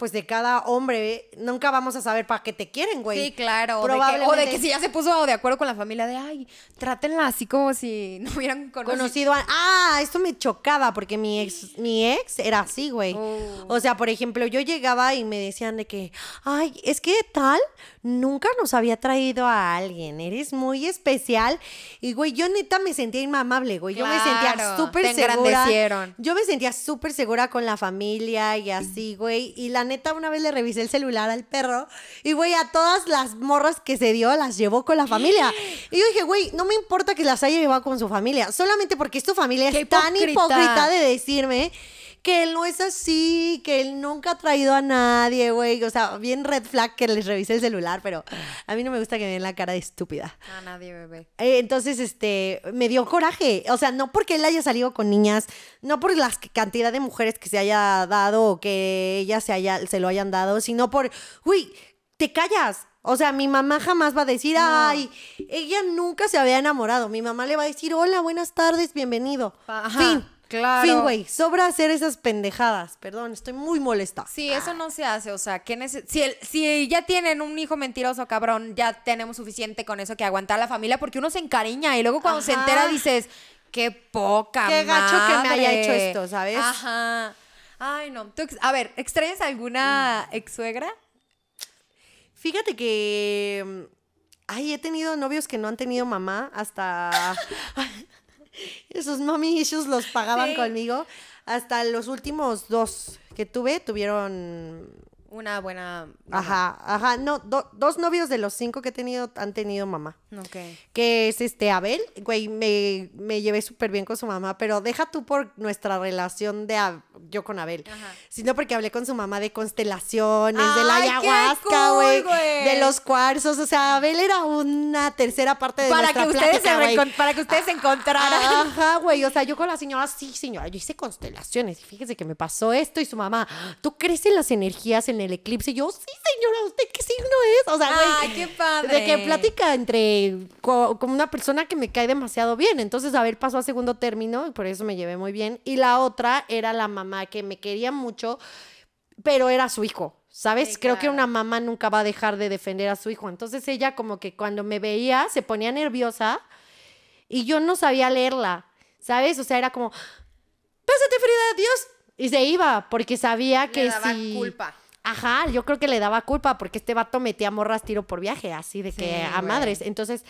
pues de cada hombre, nunca vamos a saber para qué te quieren, güey. Sí, claro. o de que si ya se puso de acuerdo con la familia de, ay, trátenla así como si no hubieran conocido. a... Ah, esto me chocaba porque mi ex, mi ex era así, güey. Oh. O sea, por ejemplo, yo llegaba y me decían de que, ay, es que tal, nunca nos había traído a alguien, eres muy especial. Y, güey, yo neta me sentía inmamable, güey. yo me sentía súper segura. Yo me sentía súper segura con la familia y así, güey. Y la neta, una vez le revisé el celular al perro y, güey, a todas las morras que se dio las llevó con la familia. Y yo dije, güey, no me importa que las haya llevado con su familia, solamente porque es tu familia es tan hipócrita de decirme que él no es así, que él nunca ha traído a nadie, güey. O sea, bien red flag que les revise el celular, pero a mí no me gusta que me den la cara de estúpida. A nadie, bebé. Eh, entonces, este, me dio coraje. O sea, no porque él haya salido con niñas, no por la cantidad de mujeres que se haya dado o que ellas se, haya, se lo hayan dado, sino por, uy, te callas. O sea, mi mamá jamás va a decir, ay, ella nunca se había enamorado. Mi mamá le va a decir, hola, buenas tardes, bienvenido. Ajá. Claro. Fin, güey, sobra hacer esas pendejadas. Perdón, estoy muy molesta. Sí, eso no se hace. O sea, si, si ya tienen un hijo mentiroso, cabrón, ya tenemos suficiente con eso que aguantar a la familia porque uno se encariña y luego cuando se entera dices, qué poca Qué gacho que me haya hecho esto, ¿sabes? Ajá. Ay, no. a ver, ¿extrañas alguna mm. ex suegra? Fíjate que. Mm, ay, he tenido novios que no han tenido mamá hasta. Esos mommy issues los pagaban conmigo. Hasta los últimos dos que tuve tuvieron una buena... Ajá, ajá. No, dos novios de los cinco que he tenido han tenido mamá. Ok. Que es este Abel, güey, me, me llevé súper bien con su mamá, pero deja tú por nuestra relación de yo con Abel, ajá. sino porque hablé con su mamá de constelaciones, de la ayahuasca, güey, de los cuarzos, o sea, Abel era una tercera parte de para que ustedes se Para que ustedes se encontraran. Ajá, güey, o sea, yo con la señora, sí, señora, yo hice constelaciones y fíjese que me pasó esto y su mamá, ah, ¿tú crees en las energías, en el eclipse. Y yo, sí, señora, ¿usted qué signo es? O sea, güey. qué padre! De que plática entre. como una persona que me cae demasiado bien. Entonces, a ver, pasó a segundo término y por eso me llevé muy bien. Y la otra era la mamá que me quería mucho, pero era su hijo. ¿Sabes? Creo que una mamá nunca va a dejar de defender a su hijo. Entonces ella como que cuando me veía se ponía nerviosa y yo no sabía leerla, ¿sabes? O sea, era como, pásate Frida, Dios. Y se iba porque sabía que si... culpa. Ajá, yo creo que le daba culpa porque este vato metía morras tiro por viaje, así de que a madres. Entonces,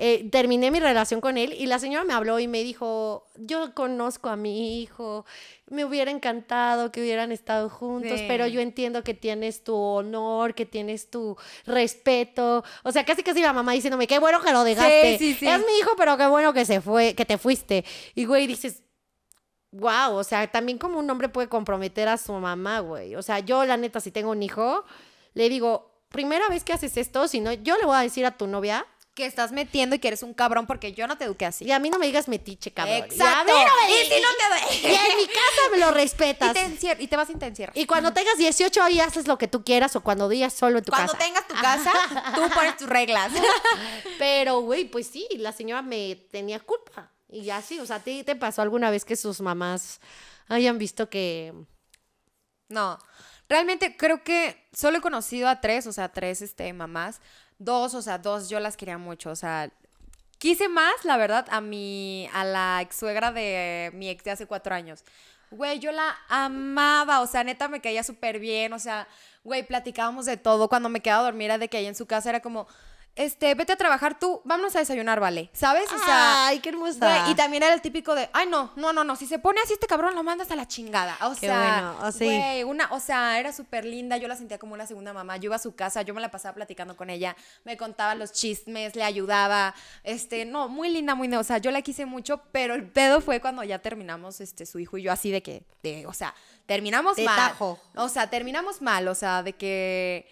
eh, terminé mi relación con él y la señora me habló y me dijo, yo conozco a mi hijo, me hubiera encantado que hubieran estado juntos, pero yo entiendo que tienes tu honor, que tienes tu respeto. O sea, casi casi la mamá diciéndome, qué bueno que lo dejaste. es mi hijo, pero qué bueno que se fue, que te fuiste. Y güey, dices, wow, o sea, también como un hombre puede comprometer a su mamá, güey. O sea, yo la neta, si tengo un hijo, le digo, primera vez que haces esto, si no, yo le voy a decir a tu novia que estás metiendo y que eres un cabrón porque yo no te eduqué así. Y a mí no me digas metiche, cabrón. Exacto. Y, en mi casa me lo respetas. Y te, vas a Y cuando tengas 18 ahí haces lo que tú quieras o cuando digas solo en tu casa. Cuando tengas tu casa, tú pones tus reglas. Pero, güey, pues sí, la señora me tenía culpa. Y ya sí, o sea, ¿a ti te pasó alguna vez que sus mamás hayan visto que... No, realmente creo que solo he conocido a tres, o sea, tres este, mamás. Dos, o sea, dos yo las quería mucho, o sea, quise más, la verdad, a mi, a la ex suegra de mi ex de hace cuatro años. Güey, yo la amaba, o sea, neta me caía súper bien, o sea, güey, platicábamos de todo. Cuando me quedaba a dormir de que ahí en su casa era como, este, vete a trabajar tú, vámonos a desayunar, vale. ¿Sabes? O sea, ay, qué hermosa. y también era el típico de, ay, no, no, no, no, si se pone así este cabrón lo mandas a la chingada. O sea, una, o sea, era súper linda, yo la sentía como una segunda mamá. Yo iba a su casa, yo me la pasaba platicando con ella, me contaba los chismes, le ayudaba. Este, no, muy linda, muy, o sea, yo la quise mucho, pero el pedo fue cuando ya terminamos este su hijo y yo así de que de, o sea, terminamos mal. O sea, terminamos mal, o sea, de que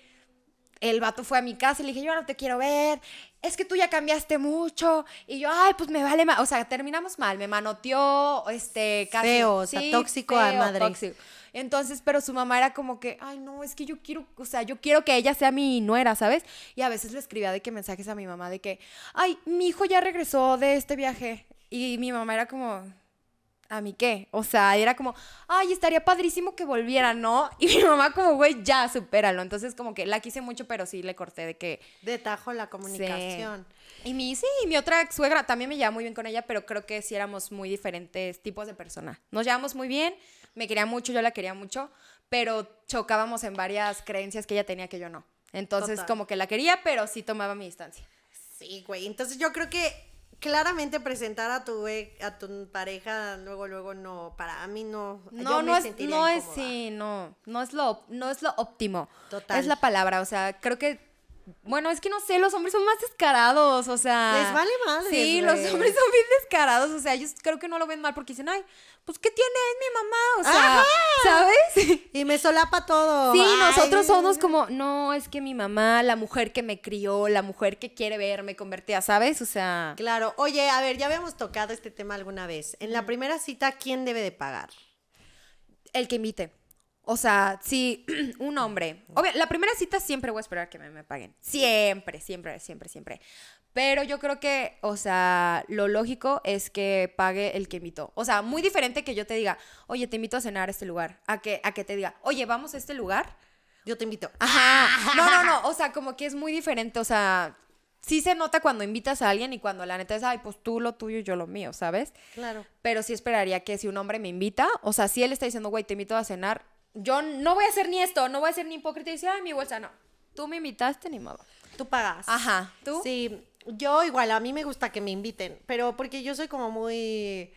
el vato fue a mi casa y le dije, yo no te quiero ver, es que tú ya cambiaste mucho. Y yo, ay, pues me vale más. O sea, terminamos mal, me manoteó, este, casi. Feo, o sea, tóxico a madre. Tóxico. Entonces, pero su mamá era como que, ay, no, es que yo quiero, o sea, yo quiero que ella sea mi nuera, ¿sabes? Y a veces le escribía de que mensajes a mi mamá de que, ay, mi hijo ya regresó de este viaje. Y mi mamá era como, ¿a mí qué? O sea, era como, ay, estaría padrísimo que volviera, ¿no? Y mi mamá como, güey, ya, supéralo. Entonces como que la quise mucho, pero sí le corté de que... De tajo la comunicación. Y mi, sí, mi otra suegra también me llevaba muy bien con ella, pero creo que sí éramos muy diferentes tipos de persona. Nos llevamos muy bien, me quería mucho, yo la quería mucho, pero chocábamos en varias creencias que ella tenía que yo no. Entonces como que la quería, pero sí tomaba mi distancia. Sí, güey. Entonces yo creo que claramente presentar a tu e, a tu pareja luego luego no para mí no no no es no es sí no no es lo no es lo óptimo Total. es la palabra o sea creo que bueno, es que no sé, los hombres son más descarados, o sea. Les vale madre. Sí, los hombres son bien descarados, o sea, ellos creo que no lo ven mal porque dicen, ay, pues ¿qué tiene? Es mi mamá, o sea, ¿sabes? Y me solapa todo. Sí, nosotros somos como, no, es que mi mamá, la mujer que me crió, la mujer que quiere verme convertida, ¿sabes? O sea. Claro, oye, a ver, ya habíamos tocado este tema alguna vez. En la primera cita, ¿quién debe de pagar? El que invite. O sea, si un hombre. Obvio, la primera cita siempre voy a esperar que me, paguen. Siempre, siempre, siempre, siempre. Pero yo creo que, o sea, lo lógico es que pague el que invitó. O sea, muy diferente que yo te diga, oye, te invito a cenar a este lugar. A que, a que te diga, oye, vamos a este lugar. Yo te invito. Ajá. No, no, no. O sea, como que es muy diferente. O sea, sí se nota cuando invitas a alguien y cuando la neta es, ay, pues tú lo tuyo y yo lo mío, ¿sabes? Claro. Pero sí esperaría que si un hombre me invita, o sea, si él está diciendo, güey, te invito a cenar, yo no voy a hacer ni esto, no voy a ser ni hipócrita y decir, ay, mi bolsa, no. Tú me invitaste, ni modo. Tú pagas. Ajá. ¿Tú? Sí, yo igual, a mí me gusta que me inviten, pero porque yo soy como muy...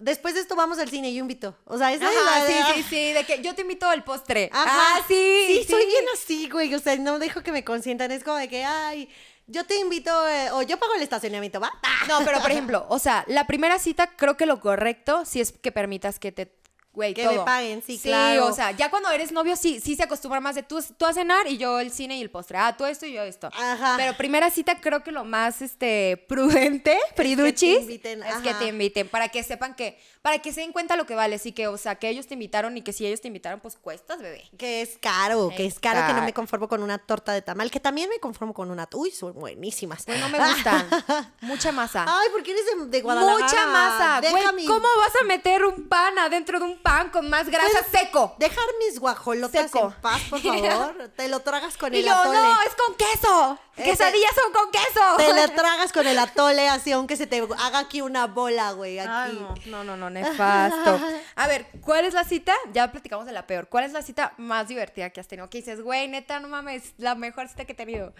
Después de esto vamos al cine, yo invito. O sea, es la... Sí, sí, sí, de que yo te invito al postre. Ajá, ah, sí, sí, soy bien así, güey. O sea, no dejo que me consientan. Es como de que, ay, yo te invito eh, o yo pago el estacionamiento, ¿va? No, pero por ejemplo, o sea, la primera cita creo que lo correcto si es que permitas que te güey, que todo. paguen, sí, sí, o sea, ya cuando eres novio sí, sí se acostumbra más de tú, tú a cenar y yo el cine y el postre, ah, tú esto y yo esto. Ajá. Pero primera cita creo que lo más, este, prudente, priduchi. es, que te, inviten, es que te inviten, para que sepan que, para que se den cuenta lo que vale, sí que, o sea, que ellos te invitaron y que si ellos te invitaron, pues cuestas, bebé. Que es caro, que es caro, que no me conformo con una torta de tamal, que también me conformo con una, uy, son buenísimas. Pues no me gustan, mucha masa. Ay, porque eres de, de Guadalajara. Mucha masa, güey, ¿cómo vas a meter un pan adentro de un pan con más grasa pues, seco. Dejar mis guajolotas en paz, por favor. te lo tragas con el yo, atole. No, es con queso. Eh, Quesadillas son con queso. Te lo tragas con el atole, así, aunque se te haga aquí una bola, güey. Aquí. no. no, no, no, nefasto. A ver, ¿cuál es la cita? Ya platicamos de la peor. ¿Cuál es la cita más divertida que has tenido? Que dices, güey, neta, no mames, la mejor cita que he tenido.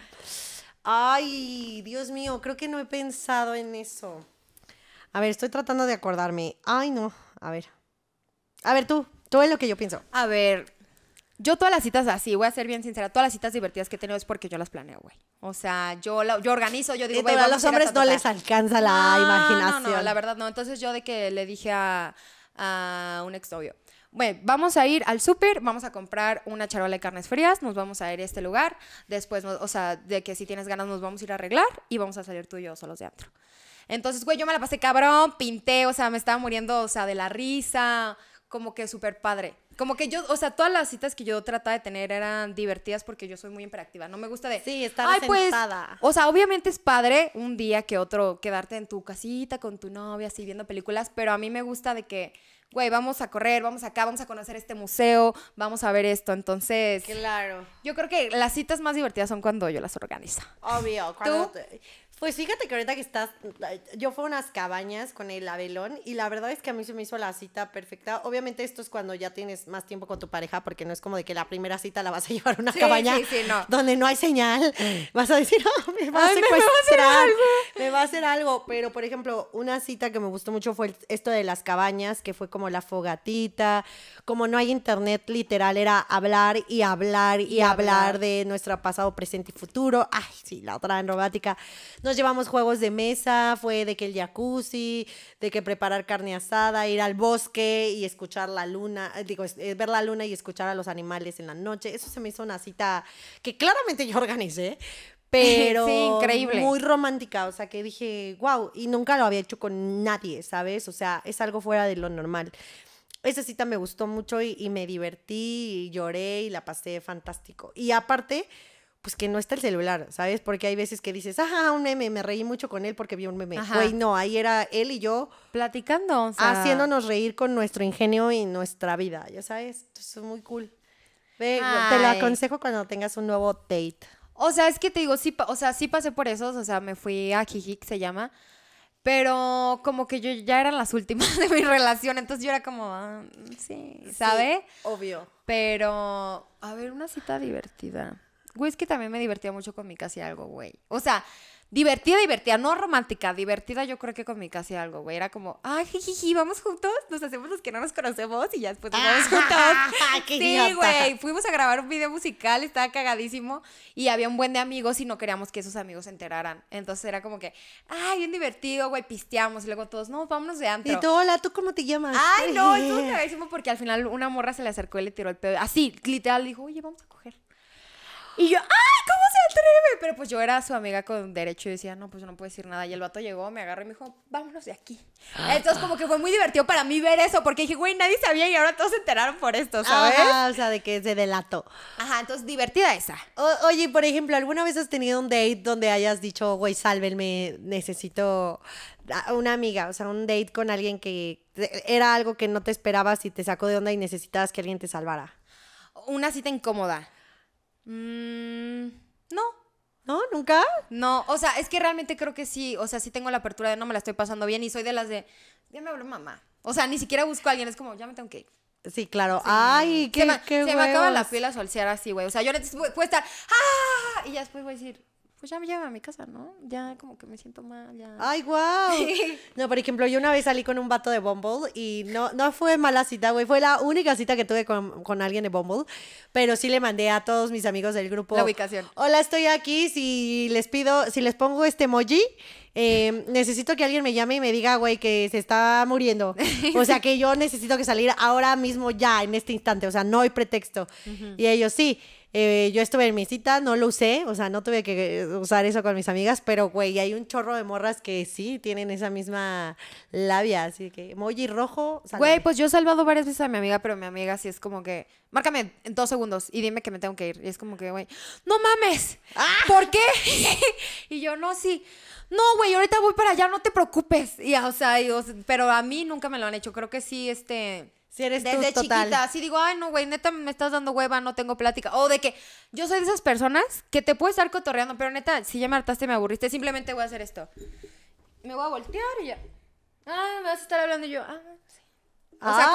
Ay, Dios mío, creo que no he pensado en eso. A ver, estoy tratando de acordarme. Ay, no. A ver. A ver, tú, tú es lo que yo pienso. A ver, yo todas las citas así, voy a ser bien sincera, todas las citas divertidas que he tenido es porque yo las planeo, güey. O sea, yo, la, yo organizo, yo digo, güey, a los hombres no les alcanza la imaginación. No, no, la verdad no. Entonces yo de que le dije a, a un novio, bueno, vamos a ir al súper, vamos a comprar una charola de carnes frías, nos vamos a ir a este lugar, después, o sea, de que si tienes ganas nos vamos a ir a arreglar y vamos a salir tú y yo solos de antro. Entonces, güey, yo me la pasé cabrón, pinté, o sea, me estaba muriendo, o sea, de la risa como que súper padre. Como que yo, o sea, todas las citas que yo trataba de tener eran divertidas porque yo soy muy imperactiva. No me gusta de. Sí, estar Ay, pues, sentada. Pues, o sea, obviamente es padre un día que otro quedarte en tu casita con tu novia, así viendo películas, pero a mí me gusta de que, güey, vamos a correr, vamos acá, vamos a conocer este museo, vamos a ver esto. Entonces. Claro. Yo creo que las citas más divertidas son cuando yo las organizo. Obvio, cuando pues fíjate que ahorita que estás, yo fui a unas cabañas con el abelón y la verdad es que a mí se me hizo la cita perfecta. Obviamente esto es cuando ya tienes más tiempo con tu pareja porque no es como de que la primera cita la vas a llevar a una cabaña donde no hay señal. Vas a decir, oh, me va a hacer algo me va a hacer algo. Pero por ejemplo, una cita que me gustó mucho fue esto de las cabañas, que fue como la fogatita, como no hay internet literal, era hablar y hablar y, hablar. de nuestro pasado, presente y futuro. Ay, sí, la otra en robática. No, llevamos juegos de mesa, fue de que el jacuzzi, de que preparar carne asada, ir al bosque y escuchar la luna, eh, digo, eh, ver la luna y escuchar a los animales en la noche. Eso se me hizo una cita que claramente yo organicé, pero increíble. muy romántica, o sea, que dije, wow, y nunca lo había hecho con nadie, ¿sabes? O sea, es algo fuera de lo normal. Esa cita me gustó mucho y, me divertí y lloré y la pasé fantástico. Y aparte, pues que no está el celular, ¿sabes? Porque hay veces que dices, ajá, un meme, me reí mucho con él porque vi un meme. Güey, no, ahí era él y yo. Platicando, o Haciéndonos reír con nuestro ingenio y nuestra vida, ya sabes. es muy cool. te lo aconsejo cuando tengas un nuevo date. O sea, es que te digo, sí, o sea, sí pasé por esos, o sea, me fui a Jijik, se llama. Pero como que yo ya eran las últimas de mi relación, entonces yo era como, ah, sí, ¿sabe? obvio. Pero, a ver, una cita divertida. Güey, es que también me divertía mucho con mi casi algo, güey. O sea, divertida, divertida, no romántica, divertida yo creo que con mi casi algo, güey. Era como, ay, jiji, vamos juntos, nos hacemos los que no nos conocemos y ya después nos vamos juntos. sí, güey, fuimos a grabar un video musical, estaba cagadísimo y había un buen de amigos y no queríamos que esos amigos se enteraran. Entonces era como que, ay, bien divertido, güey, pisteamos y luego todos, no, vámonos de antes. Y tú, hola, ¿tú cómo te llamas? Ay, no, estuvo cagadísimo porque al final una morra se le acercó y le tiró el pedo. Así, literal, dijo, oye, vamos a coger. Y yo, ¡ay, cómo se atreve! Pero pues yo era su amiga con derecho y decía, no, pues yo no puedo decir nada. Y el vato llegó, me agarró y me dijo, vámonos de aquí. Entonces como que fue muy divertido para mí ver eso, porque dije, güey, nadie sabía y ahora todos se enteraron por esto, ¿sabes? Ajá, o sea, de que se delato Ajá, entonces divertida esa. oye, por ejemplo, ¿alguna vez has tenido un date donde hayas dicho, güey, sálvenme, necesito una amiga, o sea, un date con alguien que era algo que no te esperabas y te sacó de onda y necesitabas que alguien te salvara? Una cita incómoda. Mm, no. ¿No? ¿Nunca? No, o sea, es que realmente creo que sí, o sea, sí tengo la apertura de no me la estoy pasando bien y soy de las de, ya me habló mamá. O sea, ni siquiera busco a alguien, es como, ya me tengo que Sí, claro. Ay, qué Se, se me acaba la piel a así, güey. O sea, yo puedo estar, ¡ah! Y ya después voy a decir, pues ya me lleva a mi casa, ¿no? Ya como que me siento mal, ya. ¡Ay, wow! no, por ejemplo, yo una vez salí con un vato de Bumble y no, no fue mala cita, güey. Fue la única cita que tuve con, alguien de Bumble, pero sí le mandé a todos mis amigos del grupo. La ubicación. Hola, estoy aquí. Si les pido, si les pongo este emoji, em, necesito que alguien me llame y me diga, güey, que se está muriendo. O sea, que yo necesito que salir ahora mismo, ya, en este instante. O sea, no hay pretexto. Y ellos, sí. Eh, yo estuve en mi cita, no lo usé, o sea, no tuve que eh, usar eso con mis amigas, pero güey, hay un chorro de morras que sí tienen esa misma labia, así que moji rojo. Güey, pues yo he salvado varias veces a mi amiga, pero mi amiga sí es como que, márcame en dos segundos y dime que me tengo que ir. Y es como que, güey, no mames, ¡Ah! ¿por qué? y yo no, sí. No, güey, ahorita voy para allá, no te preocupes. o sea, pero a mí nunca me lo han hecho. Creo que sí, este si Desde chiquita, así digo, ay, no, güey, neta me estás dando hueva, no tengo plática. O de que yo soy de esas personas que te puedes estar cotorreando, pero neta, si ya me hartaste, me aburriste, simplemente voy a hacer esto. Me voy a voltear y ya. Ah, me vas a estar hablando yo, ah, sí. O sea,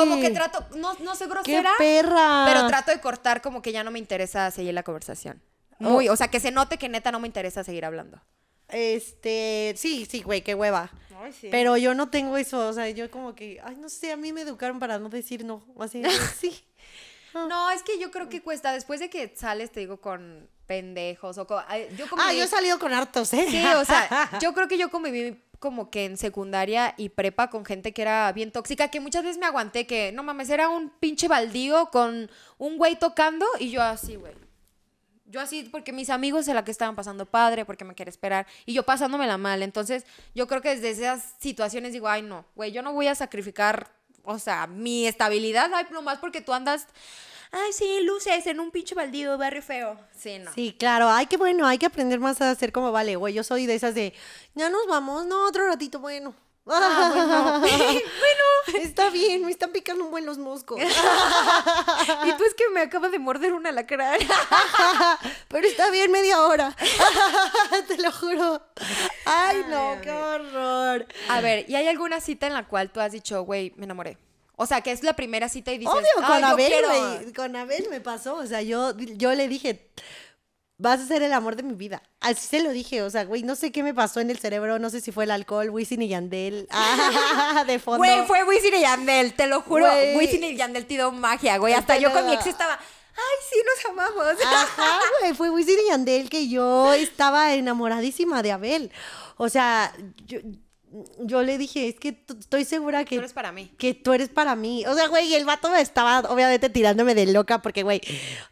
como, que trato, no, no grosera. Pero trato de cortar como que ya no me interesa seguir la conversación. Muy, o sea, que se note que neta no me interesa seguir hablando. Este, sí, sí, güey, qué hueva. Ay, sí. Pero yo no tengo eso, o sea, yo como que, ay, no sé, a mí me educaron para no decir no, así, sí. Ah. No, es que yo creo que cuesta, después de que sales, te digo, con pendejos o con, yo Ah, yo he salido con hartos, ¿eh? Sí, o sea, yo creo que yo conviví como que en secundaria y prepa con gente que era bien tóxica, que muchas veces me aguanté que, no mames, era un pinche baldío con un güey tocando y yo así, güey. Yo así, porque mis amigos en la que estaban pasando padre, porque me quiere esperar, y yo pasándome la mal. Entonces, yo creo que desde esas situaciones digo, ay, no, güey, yo no voy a sacrificar, o sea, mi estabilidad, ay, nomás porque tú andas, ay, sí, luces en un pinche baldío, barrio feo. Sí, no. Sí, claro, ay, que bueno, hay que aprender más a hacer como vale, güey, yo soy de esas de, ya nos vamos, no, otro ratito, bueno. Ah, bueno. Está bien, me están picando un buen los moscos. y tú es que me acaba de morder una lacra Pero está bien media hora. Te lo juro. Ay, no, qué horror. A ver, ¿y hay alguna cita en la cual tú has dicho, güey, me enamoré? O sea, que es la primera cita y dices, con Abel, Con Abel me pasó. O sea, yo, yo le dije vas a ser el amor de mi vida. Así se lo dije, o sea, güey, no sé qué me pasó en el cerebro, no sé si fue el alcohol, Wisin y Yandel, ah, de fondo. Güey, fue Wisin y Yandel, te lo juro, Wisin y Yandel te dio magia, güey, hasta yo con mi ex estaba... Ay, sí, nos amamos. Ajá, güey, fue Wisin y Yandel que yo estaba enamoradísima de Abel. O sea, yo, yo le dije, es que estoy segura que... Tú eres para mí. Que tú eres para mí. O sea, güey, el vato estaba obviamente tirándome de loca porque, güey,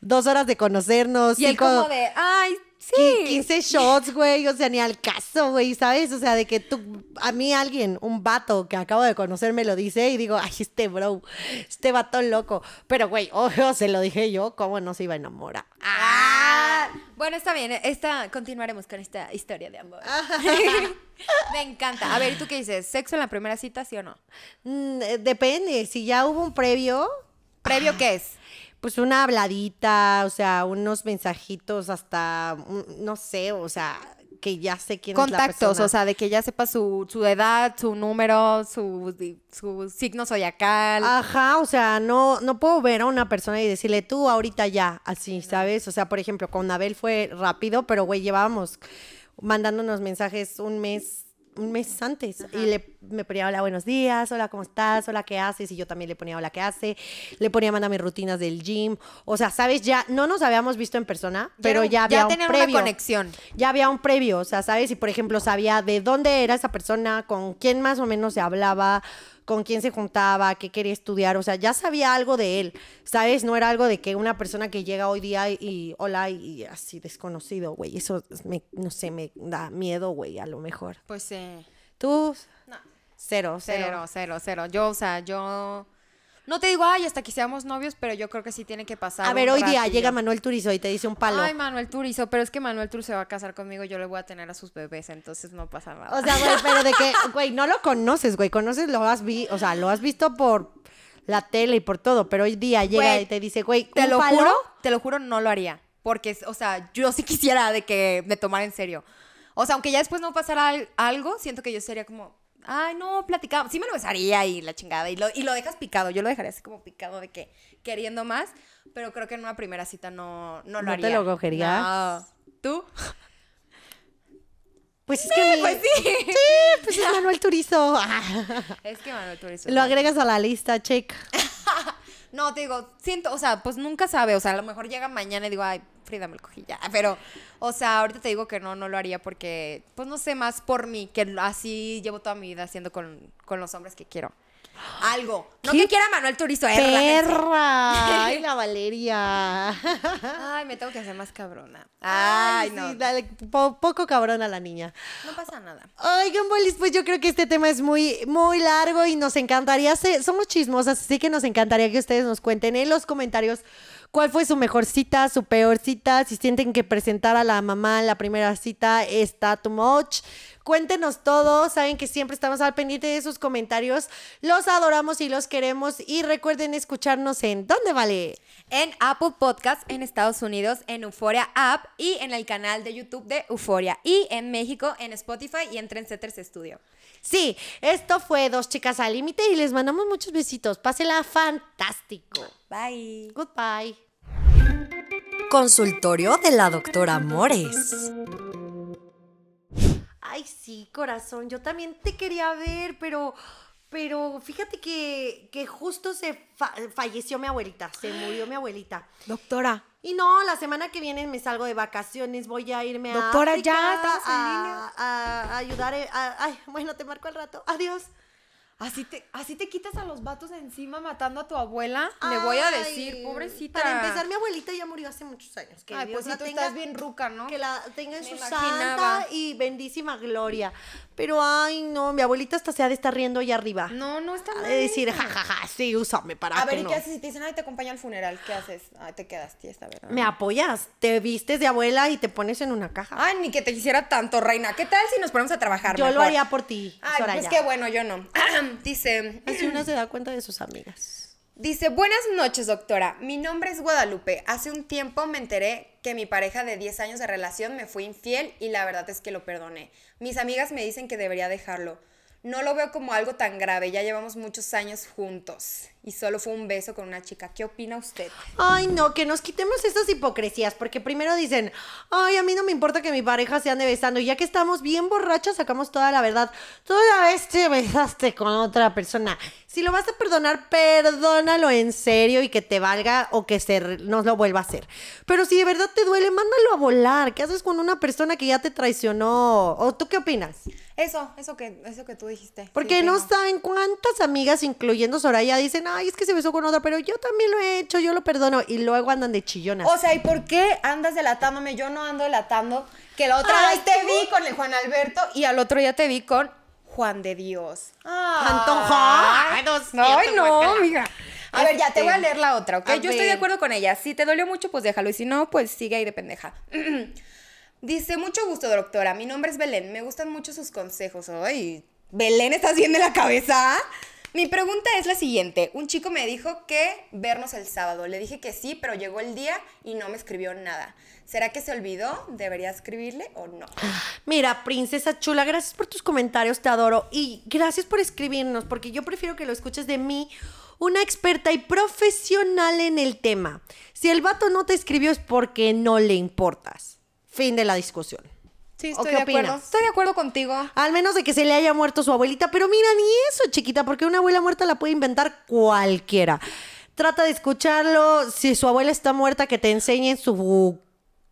dos horas de conocernos. Y él como de, ay, Sí. 15 shots, güey, o sea, ni al caso, güey, ¿sabes? O sea, de que tú, a mí alguien, un vato que acabo de conocer me lo dice y digo, ay, este bro, este vato loco. Pero, güey, ojo, se lo dije yo, ¿cómo no se iba a enamorar? Ah. Ah. Bueno, está bien, esta, continuaremos con esta historia de amor. me encanta. A ver, ¿tú qué dices? ¿Sexo en la primera cita, sí o no? Mm, eh, depende, si ya hubo un previo. ¿Previo ah. qué es? pues una habladita, o sea, unos mensajitos hasta, no sé, o sea, que ya sé quién Contactos, es o sea, de que ya sepa su, su edad, su número, su, su, signo zodiacal. Ajá, o sea, no, no puedo ver a una persona y decirle tú ahorita ya, así, ¿sabes? O sea, por ejemplo, con Abel fue rápido, pero güey, llevábamos mandándonos mensajes un mes un mes antes y le, me ponía hola, buenos días, hola, ¿cómo estás? Hola, ¿qué haces? Y yo también le ponía hola, ¿qué hace? Le ponía, manda mis rutinas del gym. O sea, ¿sabes? Ya no nos habíamos visto en persona, pero ya, había ya una conexión. Ya había un previo, o sea, ¿sabes? Y por ejemplo, sabía de dónde era esa persona, con quién más o menos se hablaba, con quién se juntaba, qué quería estudiar, o sea, ya sabía algo de él, ¿sabes? No era algo de que una persona que llega hoy día y, hola y, así desconocido, güey, eso me, no sé, me da miedo, güey, a lo mejor. Pues eh... Tú... No. Cero, cero, cero, cero, cero. Yo, o sea, yo no te digo, ay, hasta que seamos novios, pero yo creo que sí tiene que pasar. A ver, hoy día llega Manuel Turizo y te dice un palo. Ay, Manuel Turizo, pero es que Manuel Turizo va a casar conmigo, yo le voy a tener a sus bebés, entonces no pasa nada. O sea, güey, pero de que, güey, no lo conoces, güey, conoces, lo has vi, o sea, lo has visto por la tele y por todo, pero hoy día llega y te dice, güey, te lo juro, te lo juro, no lo haría, porque, o sea, yo sí quisiera de que me tomara en serio. O sea, aunque ya después no pasara algo, siento que yo sería como, ay, no, platicaba, Sí me lo besaría y la chingada. Y lo, y lo dejas picado. Yo lo dejaría así como picado de que queriendo más. Pero creo que en una primera cita no, no lo haría. ¿No lo cogerías? ¿Tú? Pues sí, es que, pues sí. pues es Manuel Turizo. es que Manuel Turizo. Lo agregas a la lista, check. No, te digo, siento, o sea, pues nunca sabe, o sea, a lo mejor llega mañana y digo, ay, Frida me lo cogí ya, pero, o sea, ahorita te digo que no, no lo haría porque, pues no sé, más por mí, que así llevo toda mi vida haciendo con, con los hombres que quiero. Algo. No que quiera Manuel Turizo, Erra, eh, ¡Perra! ¡Ay, la Valeria! Ay, me tengo que hacer más cabrona. Ay, no. dale, poco cabrona la niña. No pasa nada. Oigan, bolis, pues yo creo que este tema es muy, muy largo y nos encantaría. Se somos chismosas, así que nos encantaría que ustedes nos cuenten en los comentarios. ¿Cuál fue su mejor cita, su peor cita? Si sienten que presentar a la mamá en la primera cita está too much Cuéntenos todo, saben que siempre estamos al pendiente de sus comentarios. Los adoramos y los queremos y recuerden escucharnos en ¿Dónde vale? En Apple Podcast en Estados Unidos, en Euforia App y en el canal de YouTube de Euforia y en México en Spotify y en Trendsetters Studio. Sí, esto fue Dos Chicas al Límite y les mandamos muchos besitos. Pásela fantástico. Bye. Goodbye. Consultorio de la doctora Mores ay sí, corazón, yo también te quería ver, pero... Pero fíjate que, que justo se falleció mi abuelita, se murió mi abuelita. Doctora. Y no, la semana que viene me salgo de vacaciones, voy a irme a ya a, ayudar, eh, ay, bueno, te marco al rato. Adiós. Así te, quitas a los vatos encima matando a tu abuela. le voy a decir, pobrecita. Para empezar, mi abuelita ya murió hace muchos años. Que Dios la tenga, ¿no? Que la tenga en su santa y bendísima gloria. Pero, ay, no, mi abuelita hasta se ha de estar riendo allá arriba. No, no está De decir, jajaja, ja, ja, sí, úsame para A ver, ¿y qué haces? Si te dicen, ay, te acompaña al funeral, ¿qué haces? Ay, te quedas, tía, verdad. Me apoyas, te vistes de abuela y te pones en una caja. Ay, ni que te quisiera tanto, reina. ¿Qué tal si nos ponemos a trabajar? Yo lo haría por ti. Ay, es pues bueno, yo no. dice. Así uno se da cuenta de sus amigas. Dice, buenas noches doctora, mi nombre es Guadalupe. Hace un tiempo me enteré que mi pareja de 10 años de relación me fue infiel y la verdad es que lo perdoné. Mis amigas me dicen que debería dejarlo no lo veo como algo tan grave, ya llevamos muchos años juntos y solo fue un beso con una chica. ¿Qué opina usted? Ay, no, que nos quitemos esas hipocresías, porque primero dicen, ay, a mí no me importa que mi pareja se ande besando, y ya que estamos bien borrachas, sacamos toda la verdad. Toda vez te besaste con otra persona. Si lo vas a perdonar, perdónalo en serio y que te valga o que se nos lo vuelva a hacer. Pero si de verdad te duele, mándalo a volar. ¿Qué haces con una persona que ya te traicionó? ¿O tú qué opinas? Eso, eso que, eso que tú dijiste porque no saben cuántas amigas, incluyendo Soraya, dicen, ay, es que se besó con otra, pero yo también lo he hecho, yo lo perdono. Y luego andan de chillonas. O sea, ¿y por qué andas delatándome? Yo no ando delatando. Que la otra ay, te vi con el Juan Alberto y al otro ya te vi con Juan de Dios. Ah, Ay, no, ay, no A ver, ya te voy a este, leer la otra, ¿ok? Yo estoy de acuerdo con ella. Si te dolió mucho, pues déjalo. Y si no, pues sigue ahí de pendeja. Dice, mucho gusto, doctora. Mi nombre es Belén. Me gustan mucho sus consejos. Ay, Belén, ¿estás bien de la cabeza? Mi pregunta es la siguiente. Un chico me dijo que vernos el sábado. Le dije que sí, pero llegó el día y no me escribió nada. ¿Será que se olvidó? ¿Debería escribirle o no? Mira, princesa chula, gracias por tus comentarios, te adoro. Y gracias por escribirnos, porque yo prefiero que lo escuches de mí, una experta y profesional en el tema. Si el vato no te escribió es porque no le importas. Fin de la discusión. Sí, estoy de acuerdo. Estoy de acuerdo contigo. Al menos de que se le haya muerto su abuelita. Pero mira, ni eso, chiquita, porque una abuela muerta la puede inventar cualquiera. Trata de escucharlo. Si su abuela está muerta, que te enseñen su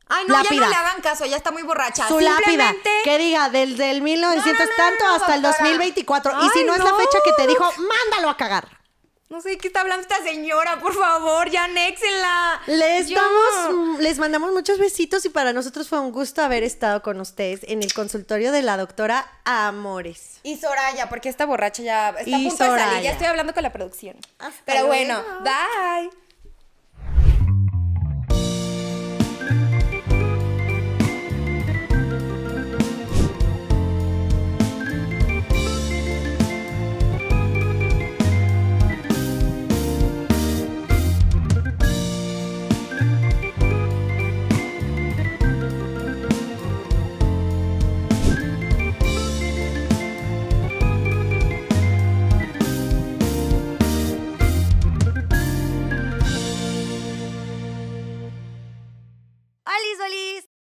Ay, no, ya no le hagan caso, ya está muy borracha. Su lápida. Que diga, desde el 1900 tanto hasta el 2024. y si no, es la fecha que te dijo, mándalo a cagar. No sé qué está hablando esta señora, por favor, ya anéxenla. Les les mandamos muchos besitos y para nosotros fue un gusto haber estado con ustedes en el consultorio de la doctora Amores. Y Soraya, porque esta borracha ya está a punto Soraya. de Ya estoy hablando con la producción. Pero bueno, bye.